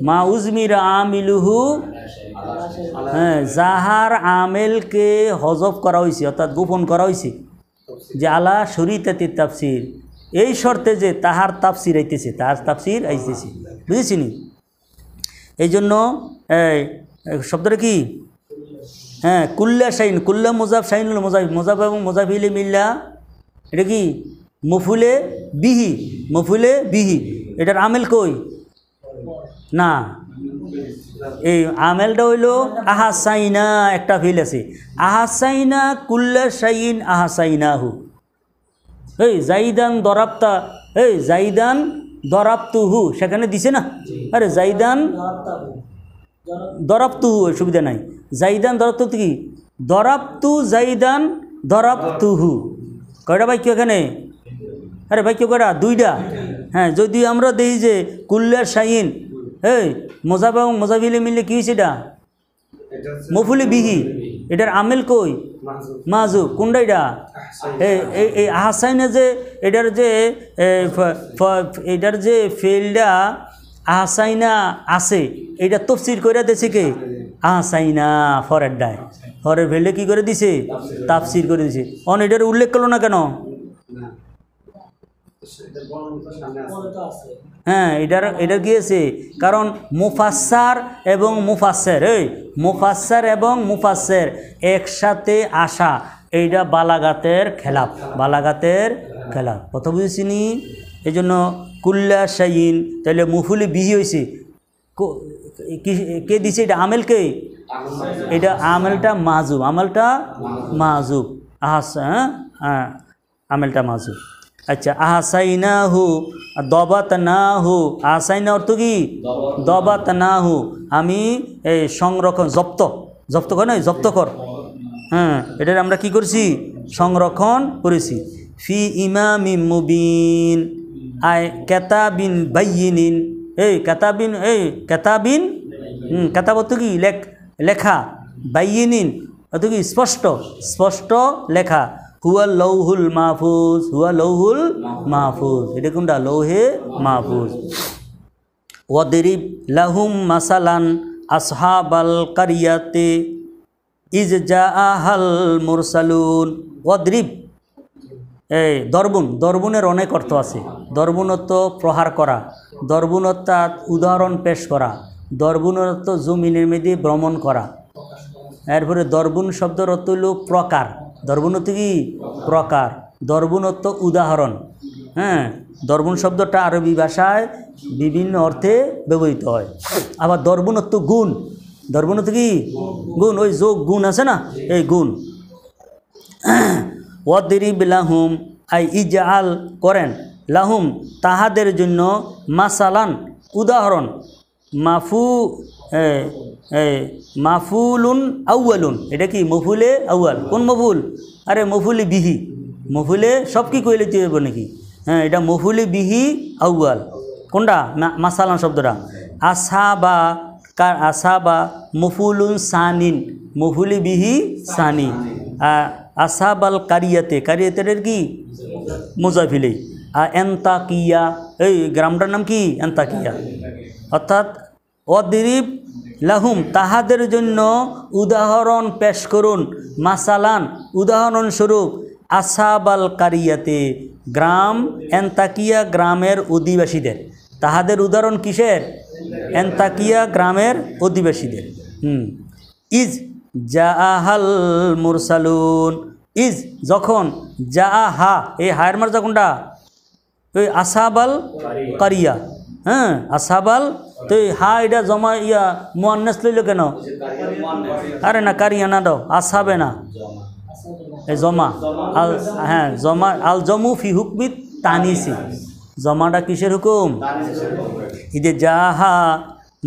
মা উজমির আমিলুহু হ্যাঁ যাহার আমেলকে হজব করা হয়েছে অর্থাৎ গোপন করা হয়েছে যে আলা শরীতাতির তাপসির এই শর্তে যে তাহার তাপসির আইতেছে তাহার তাপসির আইতেছে বুঝেছি নি এই জন্য শব্দটা কি হ্যাঁ কুল্লা শাইন কুল্লা মোজাফ শাইনুল মোজাফ মোজাফ এবং মোজাফিল মিল্লা এটা কি মফুলে বিহি মফুলে বিহি এটার আমেল কই না এই আমেলটা হইল আহাসাইনা একটা ফিল আছে আহাসাইনা কুল্লা সাইন হু এই জাইদান দরাপ্তা এই জাইদান হু সেখানে দিছে না আরে জাইদান হু সুবিধা নাই জাইদান দরাপ্তু কি দরাপ্তু জাইদান হু কয়টা বাক্য এখানে আরে বাক্য কয়টা দুইটা হ্যাঁ যদি আমরা দেখি যে কুল্লার শাহিন হ্যাঁ মোজাব এবং মোজাবিলে মিললে কী হয়েছে এটা মফুলি বিহি এটার আমেল কই মাজু কোনটা এটা এই আহাসাইনে যে এটার যে এটার যে ফেলডা আহাসাইনা আছে এটা তফসির করে দিয়েছে কে আহাসাইনা ফরের ডায় হরের ভেলে কি করে দিছে তাফসির করে দিছে অন এটার উল্লেখ করলো না কেন হ্যাঁ এটার এটা গিয়েছে কারণ মুফাসার এবং মুফাসের এই মুফাসার এবং মুফাসের একসাথে আসা এইটা বালাগাতের খেলাপ বালাগাতের খেলাপ কথা বুঝেছিনি এই জন্য কুল্লা শাইন তাহলে মুফুলি বিহি হয়েছে কে দিছে এটা আমেলকে এটা আমেলটা মাজুব আমেলটা মাজুব আহাস হ্যাঁ, হ্যাঁ আমেলটা মাজুব আচ্ছা আহাসাইনা হু দবাত না হু আহাসাইনা অর্থ কি দবাত না হু আমি এই সংরক্ষণ জপ্ত জপ্ত কর নয় জপ্ত কর হ্যাঁ এটা আমরা কি করছি সংরক্ষণ করেছি ফি ইমামি মুবিন আয় কেতাবিন বাইনিন এই কেতাবিন এই কেতাবিন হুম কেতাবত কি লেখ লেখা বাইনিন অত কি স্পষ্ট স্পষ্ট লেখা হুয়া লৌহুল মাহফুজ হুয়া লৌহুল মাহফুজ এটা কোনটা লৌহে মাহফুজ ওয়াদিরিব লাহুম মাসালান আসহাবাল কারিয়াতে ইজ জা আহাল মুরসালুন ওয়াদ্রিব এই দর্বণ দর্বণের অনেক অর্থ আছে দর্বণত্ব প্রহার করা দর্বণত্বাত উদাহরণ পেশ করা দর্বণ অর্থ জমিনের মেদি ভ্রমণ করা এরপরে দর্বণ শব্দ অর্থ হইল প্রকার দর্বণ অর্থ কি প্রকার দর্বণ অর্থ উদাহরণ হ্যাঁ দর্বণ শব্দটা আরবি ভাষায় বিভিন্ন অর্থে ব্যবহৃত হয় আবার দর্বণ অর্থ গুণ দর্বণ অর্থ কি গুণ ওই যোগ গুণ আছে না এই গুণ <clears throat> ওয়াদি বিলাহুম আই ইজা আল করেন লাহুম তাহাদের জন্য মাসালান উদাহরণ মাফু মাফুলুন আউ্য়ালুন এটা কি মফুলে আউ্য়াল কোন মফুল আরে মফুলে বিহি মফুলে সব কি কইলে তুই নাকি হ্যাঁ এটা মফুলে বিহি আউ্য়াল কোনটা মাসালান শব্দটা আশা বা কার আশা বা মফুলুন সানিন মফুলি বিহি সানি আশা বাল কারিয়াতে কারিয়াতে কি মোজাফিলেই এন্তাকিয়া এই গ্রামটার নাম কি এন্তাকিয়া অর্থাৎ অদিরিব লাহুম তাহাদের জন্য উদাহরণ পেশ করুন মাসালান উদাহরণস্বরূপ আসাবাল কারিয়াতে গ্রাম এন্তাকিয়া গ্রামের অধিবাসীদের তাহাদের উদাহরণ কিসের এন্তাকিয়া গ্রামের অধিবাসীদের হুম ইজ জাহাল মুরসালুন ইজ যখন জাহা এই হায়ের মার্জা কোনটা তো আসাবাল কারিয়া হ্যাঁ আসাবাল তো হা এটা জমা ইয়া মোয়ান্নেস লইল কেন আরে না কারিয়া না দাও আসাবে না জমা আল হ্যাঁ জমা আল জমু ফি হুকমিত তানিসি জমাটা কিসের হুকুম ইদে যাহা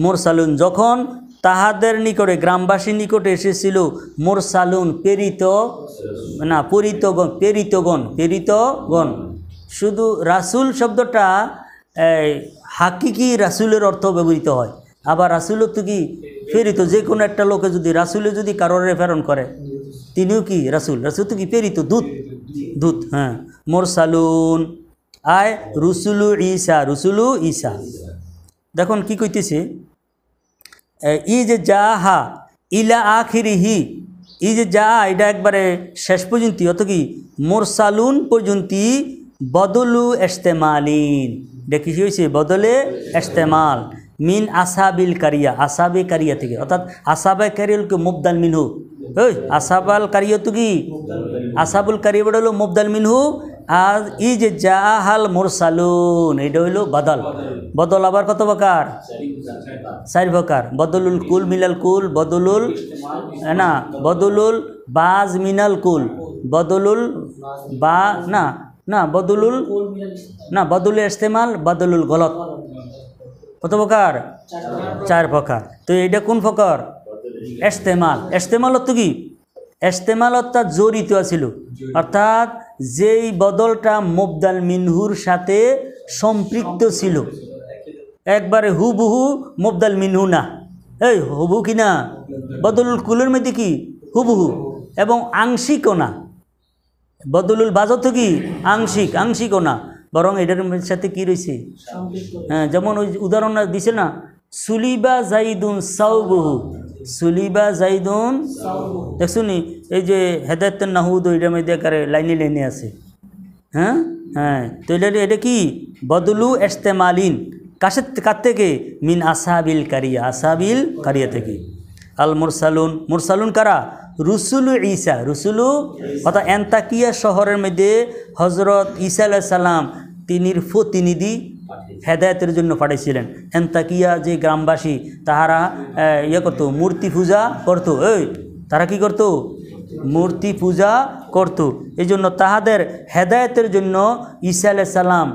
মোরসালুন যখন তাহাদের নিকটে গ্রামবাসী নিকটে এসেছিল মোরসালুন পেরিত না পরিতগণ পেরিতগণ পেরিতগণ শুধু রাসুল শব্দটা হাকিকি রাসুলের অর্থ ব্যবহৃত হয় আবার রাসুলত তো কি প্রেরিত যে কোনো একটা লোকে যদি রাসুলে যদি কারোর রেফারণ করে তিনিও কি রাসুল রাসুল তো কি প্রেরিত দূত দূত হ্যাঁ মোরসালুন আয় রুসুলু ঈশা রুসুলু ঈশা দেখুন কি কইতেছে ই যে যা হা ইলা আখিরি হি ই যে যা এটা একবারে শেষ পর্যন্ত অত কি মোরসালুন পর্যন্ত বদলু এস্তেমালিন দেখি কী হয়েছে বদলে এস্তেমাল মিন আসাবিল কারিয়া আসাবে কারিয়া থেকে অর্থাৎ আসাবে কি মুবদাল মিনহু ওই আসাবাল কারিয়া তো কি আসাবুল কারিয়া হলো মুবদাল মিনহু আর ই যে জাহাল মোরসালুন এটা হইল বদল বদল আবার কত প্রকার চার প্রকার বদলুল কুল মিলাল কুল বদলুল না বদলুল বাজ মিনাল কুল বদলুল বা না না বদলুল না বদলুল ইস্তেমাল বদলুল গলত কত প্রকার চার প্রকার তো এটা কোন প্রকার ইস্তেমাল ইস্তেমাল কি ইস্তেমাল অর্থাৎ জড়িত ছিল অর্থাৎ যেই বদলটা মোবদাল মিনহুর সাথে সম্পৃক্ত ছিল একবারে হুবহু মোবদাল মিনহু না এই হুবু কি না বদলুল কুলের মধ্যে কি হুবহু এবং আংশিকও না বদলুল বাজত কি আংশিক আংশিকও না বরং এটার সাথে কি রয়েছে হ্যাঁ যেমন ওই উদাহরণ দিছে না সুলিবা জাইদুন সাউবহু সুলিবা জাইদুন দেখছুনি এই যে হেদায়ত নাহুদ ওইটার মধ্যে একারে লাইনে লাইনে আছে হ্যাঁ হ্যাঁ তো এটা এটা কি বদলু এস্তেমালিন কাশের কার থেকে মিন আসাবিল কারিয়া আসাবিল কারিয়া থেকে আল মুরসালুন মুরসালুন কারা রুসুলু ঈসা রুসুলু অর্থাৎ এন্তাকিয়া শহরের মধ্যে হজরত ঈসা আল্লাহ সাল্লাম তিনি প্রতিনিধি হেদায়তের জন্য পাঠিয়েছিলেন এন্তাকিয়া যে গ্রামবাসী তাহারা ইয়ে করতো মূর্তি পূজা করতো ওই তারা কি করত মূর্তি পূজা করত এই জন্য তাহাদের হেদায়তের জন্য ঈসা আলাহ সালাম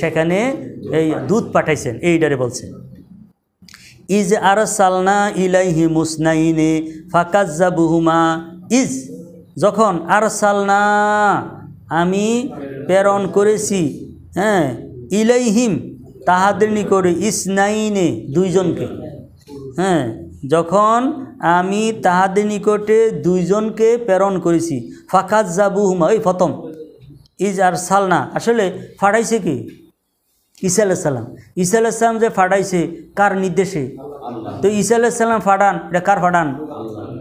সেখানে এই দুধ পাঠাইছেন এইটারে বলছেন ইজ আর সালনা ইলাইহি মুসনাইনে ফাকাজ্জা বুহুমা ইজ যখন আর সালনা আমি প্রেরণ করেছি হ্যাঁ ইলাইহিম তাহাদের নিকটে ইসনাইনে দুইজনকে হ্যাঁ যখন আমি তাহাদের নিকটে দুইজনকে প্রেরণ করেছি ফাকাজ্জা যাবুহুমা ওই ফতম ইজ আর সালনা আসলে ফাটাইছে কি ঈসা আলাইসাল্লাম ঈসা আলাইসাল্লাম যে ফাটাইছে কার নির্দেশে তো ঈসা আলাইসাল্লাম ফাটান এটা কার ফাটান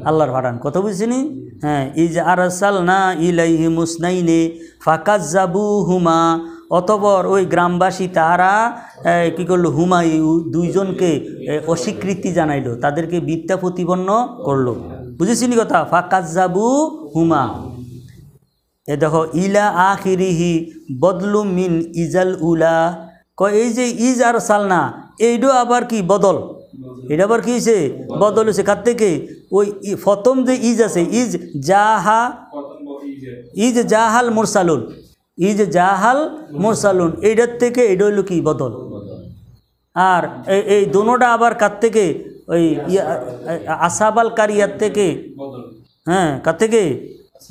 আল্লাহর ফাটান কথা বুঝিনি হ্যাঁ ইজ আরসালনা ইলাইহি মুসনাইনে জাবু হুমা অতবর ওই গ্রামবাসী তারা কি করলো হুমায়ু দুইজনকে অস্বীকৃতি জানাইলো তাদেরকে বিদ্যা প্রতিপন্ন করলো বুঝেছিনি কথা জাবু হুমা এ দেখো ইলা আখিরিহি বদলু মিন ইজাল উলা কয় এই যে ইজ আর সালনা এইটা আবার কি বদল এটা আবার কি হয়েছে বদল হয়েছে কার থেকে ওই প্রথম যে ইজ আছে ইজ জাহা ইজ জাহাল মোরসালুন ইজ জাহাল মোরসালুন এইটার থেকে এটা হইল কি বদল আর এই দুটা আবার কার থেকে ওই আসাবাল কারিয়ার থেকে হ্যাঁ কার থেকে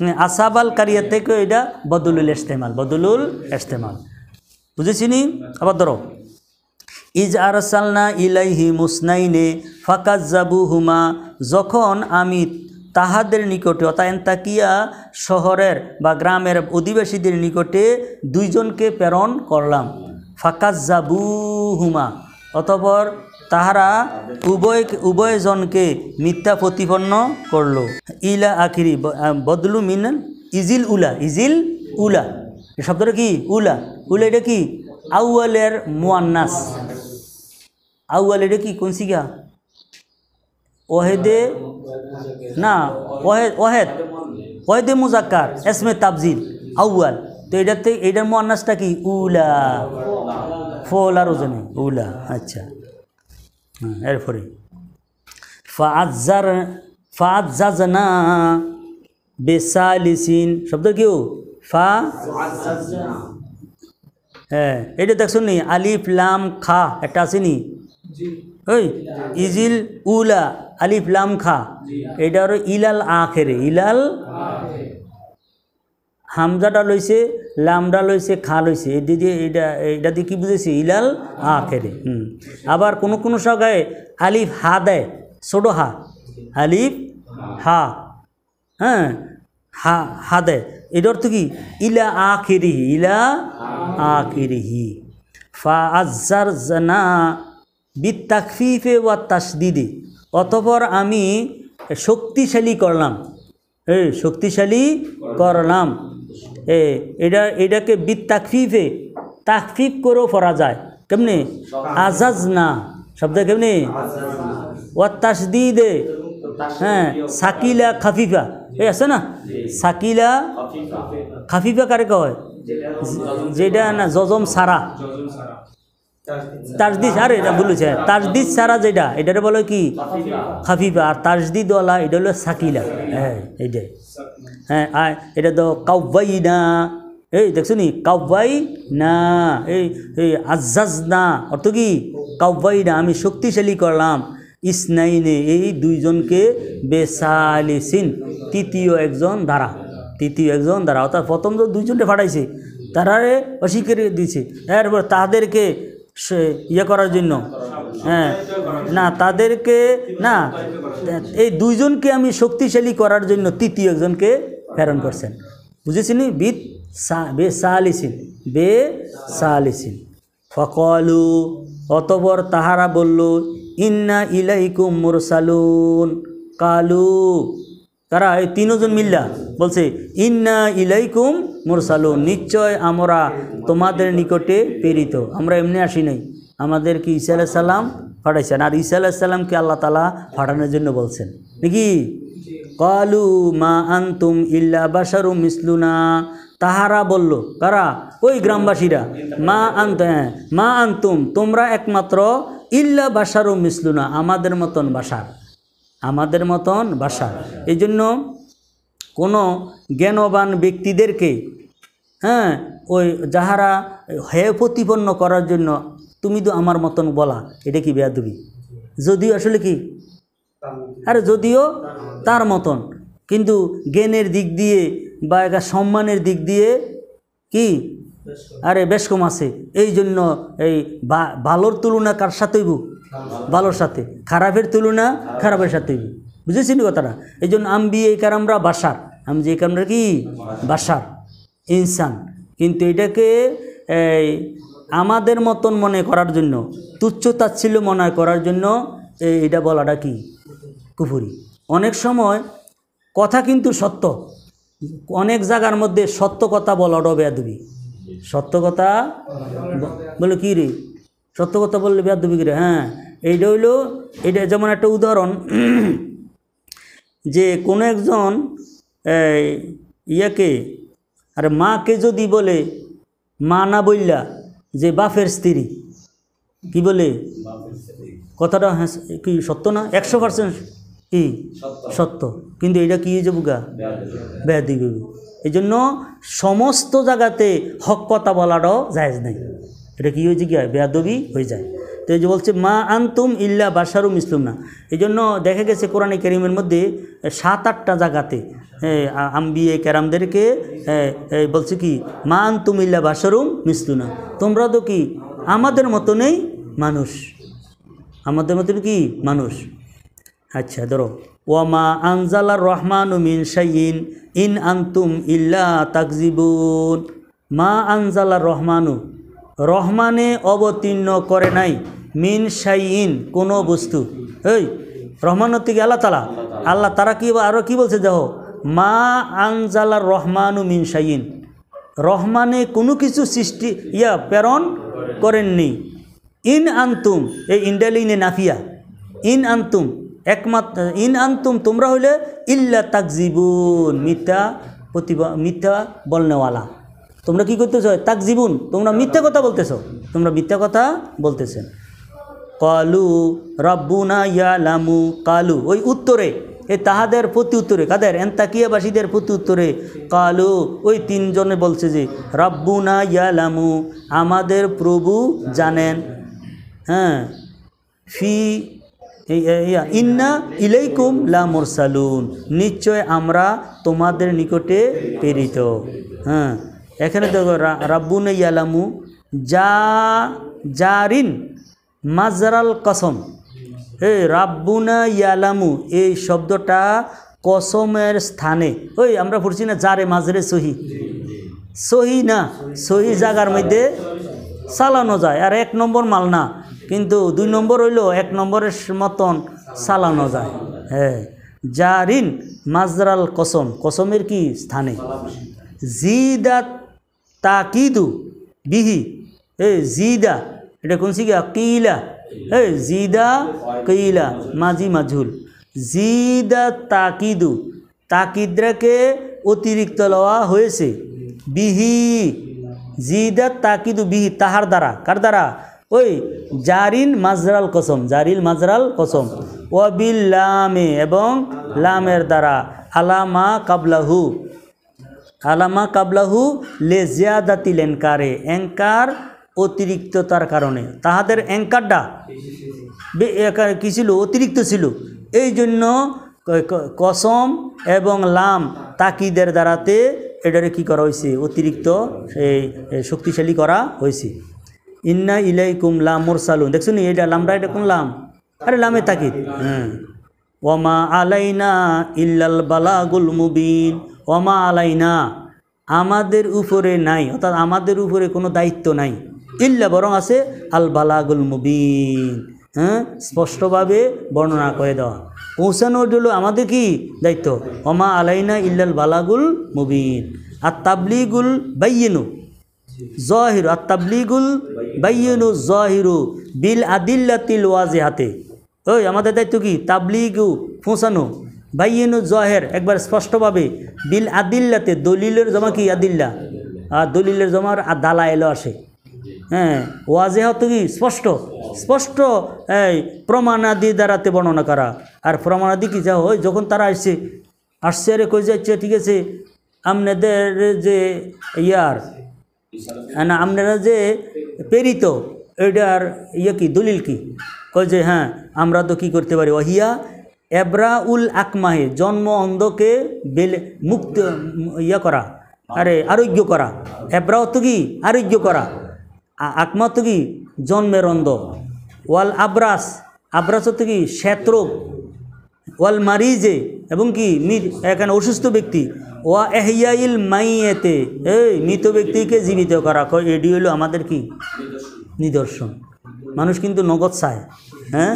হ্যাঁ, আসাবাল কারিয়ার থেকে এটা বদলুল ইস্তেমাল বদলুল ইস্তেমাল বুঝেছিনি আবার ধরো ইজ আরসালনা ইলাইহি মুসনাইনে জাবু হুমা যখন আমি তাহাদের নিকটে অতায়ন্তাকিয়া শহরের বা গ্রামের অধিবাসীদের নিকটে দুইজনকে প্রেরণ করলাম জাবু হুমা অতপর তাহারা উভয় উভয়জনকে মিথ্যা প্রতিপন্ন করল ইলা আখিরি বদলু মিন ইজিল উলা ইজিল উলা শব্দটা কি উলা হলো এটা কি আউয়ালের মোয়ান্নাস আউয়াল এটা কি কোন সিগা ওহেদে না ওহেদ ওহেদ ওহেদে মুজাক্কার এসমে তাবজিল আউয়াল তো এটার থেকে এটার মোয়ান্নাসটা কি উলা ফলার ওজনে উলা আচ্ছা এরপরে ফাজার ফাজাজনা বেসালিসিন শব্দ কেউ ফা হ্যাঁ এটা দেখছো নি আলিফ লাম খা একটা আছে নি ওই ইজিল উলা আলিফ লাম খা এটা আরো ইলাল আখেরে ইলাল হামজাটা লইছে লামডা লইছে খা লইছে এটি দিয়ে এটা এটা দিয়ে কি বুঝেছি ইলাল আখেরে হুম আবার কোনো কোনো সগায় আলিফ হা দেয় ছোটো হা আলিফ হা হ্যাঁ হা হা দেয় এর অর্থ কি ইলা আখিরিহি ইলা আখিরিহি ফা আজার জানা বিদ ওয়া তাসদিদে অতপর আমি শক্তিশালী করলাম এ শক্তিশালী করলাম এ এটা এটাকে বিদ তাকফিফ করেও পড়া যায় কেমনে হ্যাঁ, আজাজ না শব্দ কেমনে ওয়া তাসদিদে হ্যাঁ সাকিলা খাফিফা এই আছে না সাকিলা খাফিফা কারে কয় যেটা না জজম সারা তাজদি আরে এটা বলেছে তাজদি সারা যেটা এটারে বলে কি খাফিফা আর তাজদি দলা এটা হলো সাকিলা হ্যাঁ এইটাই হ্যাঁ আর এটা তো কাউবাই না এই দেখছো নি কাউবাই না এই এই আজাজ না অর্থ কি কাউবাই না আমি শক্তিশালী করলাম ইসনাইনে এই দুইজনকে বেসালিসিন তৃতীয় একজন দ্বারা তৃতীয় একজন দ্বারা অর্থাৎ প্রথম তো দুইজনকে ফাটাইছে তারারে অস্বীকার দিয়েছে এরপর তাদেরকে সে ইয়ে করার জন্য হ্যাঁ না তাদেরকে না এই দুইজনকে আমি শক্তিশালী করার জন্য তৃতীয় একজনকে প্রেরণ করছেন বুঝেছিনি বিদ বে সালিসিন বে সালিসিন ফকলু অতপর তাহারা বলল ইন্না ইলাইকুম মুরসালুন কালু তারা এই তিনজন মিল্লা বলছে ইন্না ইলাইকুম মুরসালুন নিশ্চয় আমরা তোমাদের নিকটে প্রেরিত আমরা এমনি আসি নাই আমাদের কি ঈসা সালাম পাঠাইছেন আর ঈসা আলাইসাল্লামকে আল্লাহ তালা পাঠানোর জন্য বলছেন নাকি কালু মা আন্তুম ইল্লা বাসারু মিসলুনা তাহারা বলল কারা ওই গ্রামবাসীরা মা আন্ত মা আন্তুম তোমরা একমাত্র ইল্লা বাসারও মিশলু না আমাদের মতন বাসার আমাদের মতন বাসার এই জন্য কোনো জ্ঞানবান ব্যক্তিদেরকে হ্যাঁ ওই যাহারা হে প্রতিপন্ন করার জন্য তুমি তো আমার মতন বলা এটা কি বেয়াদবি যদিও আসলে কি আর যদিও তার মতন কিন্তু জ্ঞানের দিক দিয়ে বা একটা সম্মানের দিক দিয়ে কি আরে বেশ কম আছে এই জন্য এই ভালোর তুলনা কার হইব ভালোর সাথে খারাপের তুলনা খারাপের বুঝেছি নি কথাটা এই জন্য আমি এই কারামরা বাসার আমি যে কারামরা কি বাসার ইনসান কিন্তু এটাকে এই আমাদের মতন মনে করার জন্য তুচ্ছ তাচ্ছিল্য মনে করার জন্য এটা বলাটা কি কুফুরি অনেক সময় কথা কিন্তু সত্য অনেক জায়গার মধ্যে সত্য কথা বলাটাও বেয়াদবি সত্য কথা বলে কী রে সত্য কথা বললে বেয়াদবি কী রে হ্যাঁ এইটা হইল এটা যেমন একটা উদাহরণ যে কোনো একজন ইয়াকে আর মাকে যদি বলে মা না বললা যে বাফের স্ত্রী কি বলে কথাটা হ্যাঁ কি সত্য না একশো পার্সেন্ট কি সত্য কিন্তু এটা কী যাবো গা ব্যাধি গেবু এই জন্য সমস্ত জায়গাতে হক কথা বলাটাও জায়জ নাই এটা কী হয়েছে গিয়া বেয়াদবি হয়ে যায় তো এই যে বলছে মা আনতুম ইল্লা বাসারুম ইসলুম না এই জন্য দেখা গেছে কোরআনে কেরিমের মধ্যে সাত আটটা জায়গাতে এ ক্যারামদেরকে বলছে কি মা আনতুম ইল্লা বাসারুম মিসলুনা তোমরা তো কি আমাদের মতনেই মানুষ আমাদের মতন কি মানুষ আচ্ছা ধরো ওয়ামা আনজালার রহমান মিন শাইন ইন আন্তুম ইল্লা তাকজিবুন মা আনজালার রহমানু রহমানে অবতীর্ণ করে নাই মিন শাইন কোনো বস্তু এই রহমান থেকে আল্লাহ তালা আল্লাহ তারা কি আরও কি বলছে দেহ মা আনজালার রহমানু মিন শাইন রহমানে কোনো কিছু সৃষ্টি ইয়া প্রেরণ করেননি ইন আন্তুম এই ইন্ডালিনে নাফিয়া ইন আন্তুম একমাত্র ইন আনতুম তোমরা হইলে ইল্লা তাকজিবুন মিথ্যা প্রতিভা মিথ্যা বলনেওয়ালা তোমরা কি করতেছ তাকজিবুন তোমরা মিথ্যা কথা বলতেছ তোমরা মিথ্যা কথা বলতেছ কালু রব্বুনা ইয়ালামু কালু ওই উত্তরে এ তাহাদের প্রতি উত্তরে কাদের এন্তাকিয়াবাসীদের প্রতি উত্তরে কালু ওই তিনজনে বলছে যে রব্বুনা ইয়ালামু আমাদের প্রভু জানেন হ্যাঁ ফি ইন্না ইলাইকুম লা মুরসালুন নিশ্চয় আমরা তোমাদের নিকটে প্রেরিত হ্যাঁ এখানে দেখো রাব্বুন ইয়ালামু যা জারিন মাজরাল কসম এই রাব্বুনা ইয়ালামু এই শব্দটা কসমের স্থানে ওই আমরা পড়ছি না জারে মাজরে সহি সহি না সহি জাগার মধ্যে চালানো যায় আর এক নম্বর মাল না কিন্তু দুই নম্বর হইল এক নম্বরের মতন চালানো যায় হ্যাঁ জারিন মাজরাল কসম কসমের কি স্থানে জিদা তাকিদু বিহি এ জিদা এটা কোন শিখা কিলা এ জিদা কিলা মাঝি মাঝুল জিদা তাকিদু তাকিদ্রাকে অতিরিক্ত লওয়া হয়েছে বিহি জিদা তাকিদু বিহি তাহার দ্বারা কার দ্বারা ওই জারিল মাজরাল কসম জারিল মাজরাল কসম ও লামে এবং লামের দ্বারা আলামা কাবলাহু আলামা কাবলাহু লে জিয়াদাতিল এনকারে এঙ্কার অতিরিক্ততার কারণে তাহাদের অ্যাঙ্কারটা কী ছিল অতিরিক্ত ছিল এই জন্য কসম এবং লাম তাকিদের দ্বারাতে এটারে কি করা হয়েছে অতিরিক্ত শক্তিশালী করা হয়েছে ইন্না ইলাইকুম লাম মোরসালুন দেখছো নি এটা লামরা এটা কোন লাম আরে লামে তাকিদ হ্যাঁ ওমা আলাইনা ইল্লাল বালাগুল মুবিন ওমা আলাইনা আমাদের উপরে নাই অর্থাৎ আমাদের উপরে কোনো দায়িত্ব নাই ইল্লা বরং আছে আল বালাগুল মুবিন হ্যাঁ স্পষ্টভাবে বর্ণনা করে দেওয়া পৌঁছানোর জন্য আমাদের কি দায়িত্ব ওমা আলাইনা ইল্লাল বালাগুল মুবিন আর তাবলিগুল বাইয়েনু জহির তাবলিগুল বাইনু জহিরু বিল আদিল্লাতিল ওয়াজে হাতে ওই আমাদের দায়িত্ব কি তাবলিগু ফোঁসানো বাইনু জহের একবার স্পষ্টভাবে বিল আদিল্লাতে দলিলের জমা কি আদিল্লা আর দলিলের জমার আর দালা এলো আসে হ্যাঁ ওয়াজে হতো কি স্পষ্ট স্পষ্ট এই প্রমাণাদি দ্বারাতে বর্ণনা করা আর প্রমাণাদি কি যা ওই যখন তারা আসছে আসছে আরে কই যাচ্ছে ঠিক আছে আপনাদের যে ইয়ার হ্যাঁ, না আপনারা যে প্রেরিত এটার ইয়ে কি দলিল কি কয় যে হ্যাঁ আমরা তো কি করতে পারি অহিয়া এব্রাউল উল আকমাহে জন্ম অন্ধকে বেলে মুক্ত ইয়ে করা আরে আরোগ্য করা এব্রাও তো কি আরোগ্য করা আকমা তো কি জন্মের অন্ধ ওয়াল আব্রাস আব্রাস তো কি শ্বেতরোগ ওয়াল মারিজে এবং কি এখানে অসুস্থ ব্যক্তি ওয়া এহিয়াইল মাইয়েতে এই মৃত ব্যক্তিকে জীবিত করা এটি হলো আমাদের কি নিদর্শন মানুষ কিন্তু নগদ চায় হ্যাঁ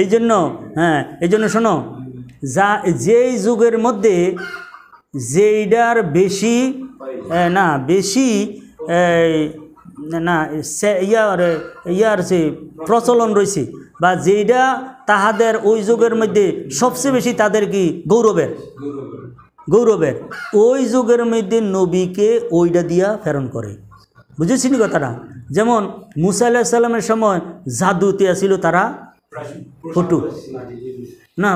এই জন্য হ্যাঁ এই জন্য শোনো যা যেই যুগের মধ্যে যেইটার বেশি না বেশি না ইয়ার ইয়ার যে প্রচলন রয়েছে বা যেইটা তাহাদের ওই যুগের মধ্যে সবচেয়ে বেশি তাদের কি গৌরবের গৌরবের ওই যুগের মধ্যে নবীকে ওইটা দিয়া ফেরন করে বুঝেছি নি কথাটা যেমন মুসা আল্লাহ সাল্লামের সময় জাদুতে আসিল তারা ফটু না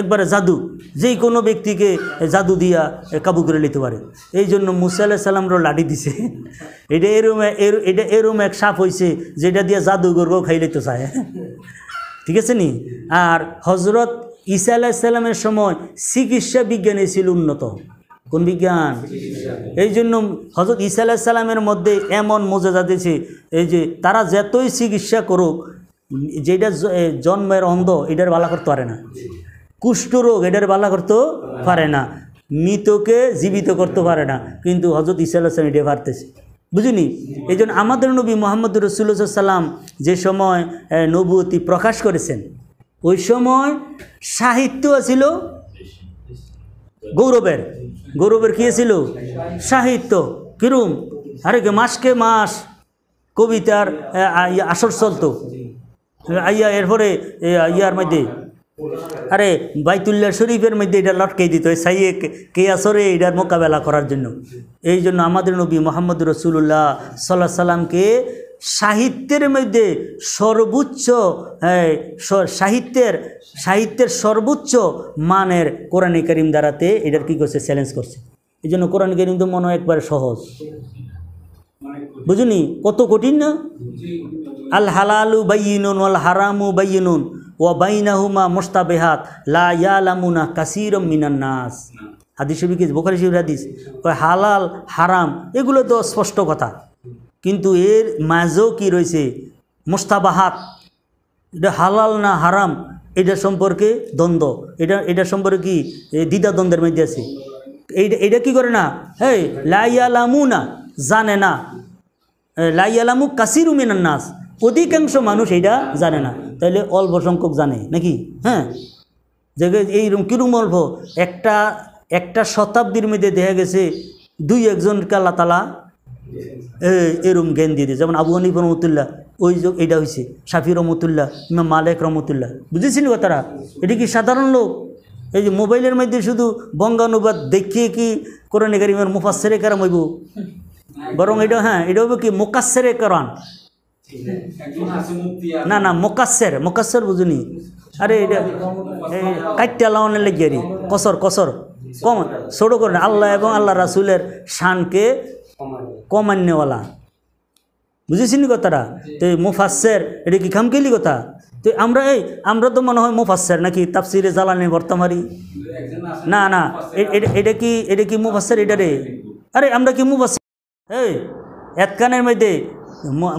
একবারে জাদু যেই কোনো ব্যক্তিকে জাদু দিয়া কাবু করে নিতে পারে এই জন্য মুসা আল্লাহ সাল্লামরও লাঠি দিছে এটা এরম এটা এরম এক সাপ হয়েছে যেটা দিয়ে জাদু গর্ব খাইলে তো চায় ঠিক আছে নি আর হজরত ঈসা আলাহিসাল্লামের সময় চিকিৎসা বিজ্ঞানে ছিল উন্নত কোন বিজ্ঞান এই জন্য হজরত ঈসা আলাহিসাল্লামের মধ্যে এমন মজা যাতেছে এই যে তারা যতই চিকিৎসা করুক যেটা জন্মের অন্ধ এটার বালা করতে পারে না কুষ্ঠরোগ এটার বালা করতে পারে না মৃতকে জীবিত করতে পারে না কিন্তু হজরত ঈসা আলাহিসাম এটা পারতেছে বুঝিনি এই জন্য আমাদের নবী মোহাম্মদ রসুল্লাহ সাল্লাম যে সময় নবুয়তি প্রকাশ করেছেন ওই সময় সাহিত্য ছিল গৌরবের গৌরবের কী ছিল সাহিত্য কিরুম আরে মাসকে মাস কবিতার আসর চলতো আইয়া এরপরে ইয়ার মধ্যে আরে বাইতুল্লাহ শরীফের মধ্যে এটা লটকেই দিত সাইয়ে কে আসরে এটার মোকাবেলা করার জন্য এই জন্য আমাদের নবী মোহাম্মদ রসুল্লাহ সাল্লাহ সাল্লামকে সাহিত্যের মধ্যে সর্বোচ্চ সাহিত্যের সাহিত্যের সর্বোচ্চ মানের কোরআনে করিম দ্বারাতে এটার কী করছে চ্যালেঞ্জ করছে এই জন্য কোরআন করিম তো মনে হয় একবারে সহজ বুঝুনি কত কঠিন না আল হালালু বাইনুন আল হারামু বাইনুন ওয়া বাইনাহুমা মোস্তাবেহাত লা ইয়ালামুনা কাসিরম মিনান নাস হাদিস বোখারি শরীফ হাদিস হালাল হারাম এগুলো তো স্পষ্ট কথা কিন্তু এর মাঝেও কি রয়েছে মোস্তাবাহাত এটা হালাল না হারাম এটা সম্পর্কে দ্বন্দ্ব এটা এটা সম্পর্কে কি দ্বিধা দ্বন্দ্বের মধ্যে আছে এইটা এটা কী করে না হ্যাঁ লাইয়ালামু না জানে না লাইয়ালামু কাসির উমিনান নাস অধিকাংশ মানুষ এটা জানে না তাহলে অল্প সংখ্যক জানে নাকি হ্যাঁ যে এইরকম কীরকম অল্প একটা একটা শতাব্দীর মধ্যে দেখা গেছে দুই একজনকে আল্লাহ তালা এই এরম জ্ঞান দিয়ে দিয়ে যেমন আবু হানিফ রহমতুল্লাহ ওই যে এটা হয়েছে শাফি রহমতুল্লাহ কিংবা মালেক রহমতুল্লাহ বুঝেছেন তারা এটা কি সাধারণ লোক এই যে মোবাইলের মধ্যে শুধু বঙ্গানুবাদ দেখিয়ে কি কোরআনে মানে মুফাসের কারণ হইব বরং এটা হ্যাঁ এটা হইব কি মোকাসেরে কারণ না না মোকাসের মোকাসের বুঝুনি আরে এটা কাইটা লাউনের লেগে কসর কসর কম ছোটো করেন আল্লাহ এবং আল্লাহ রাসুলের শানকে কম বুঝেছি নি কথাটা তো মুফাসের এটা কি খামকেলি কথা তো আমরা এই আমরা তো মনে হয় মুফাসের নাকি তাপসিরে জ্বালানি বর্তমারি না না এটা কি এটা কি মুফাসের এটা রে আরে আমরা কি মুফাসের এই এতকানের মধ্যে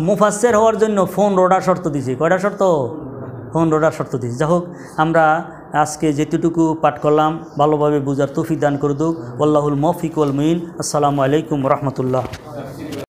মুফাসের হওয়ার জন্য ফোন রোডার শর্ত দিছে কয়টা শর্ত ফোন রোডার শর্ত দিছে যাই হোক আমরা আজকে যেতটুকু পাঠ করলাম ভালোভাবে বোঝার তফি দান করে দুক আল্লাহুল মফিক উল মিন আসসালামু আলাইকুম রহমতুল্লাহ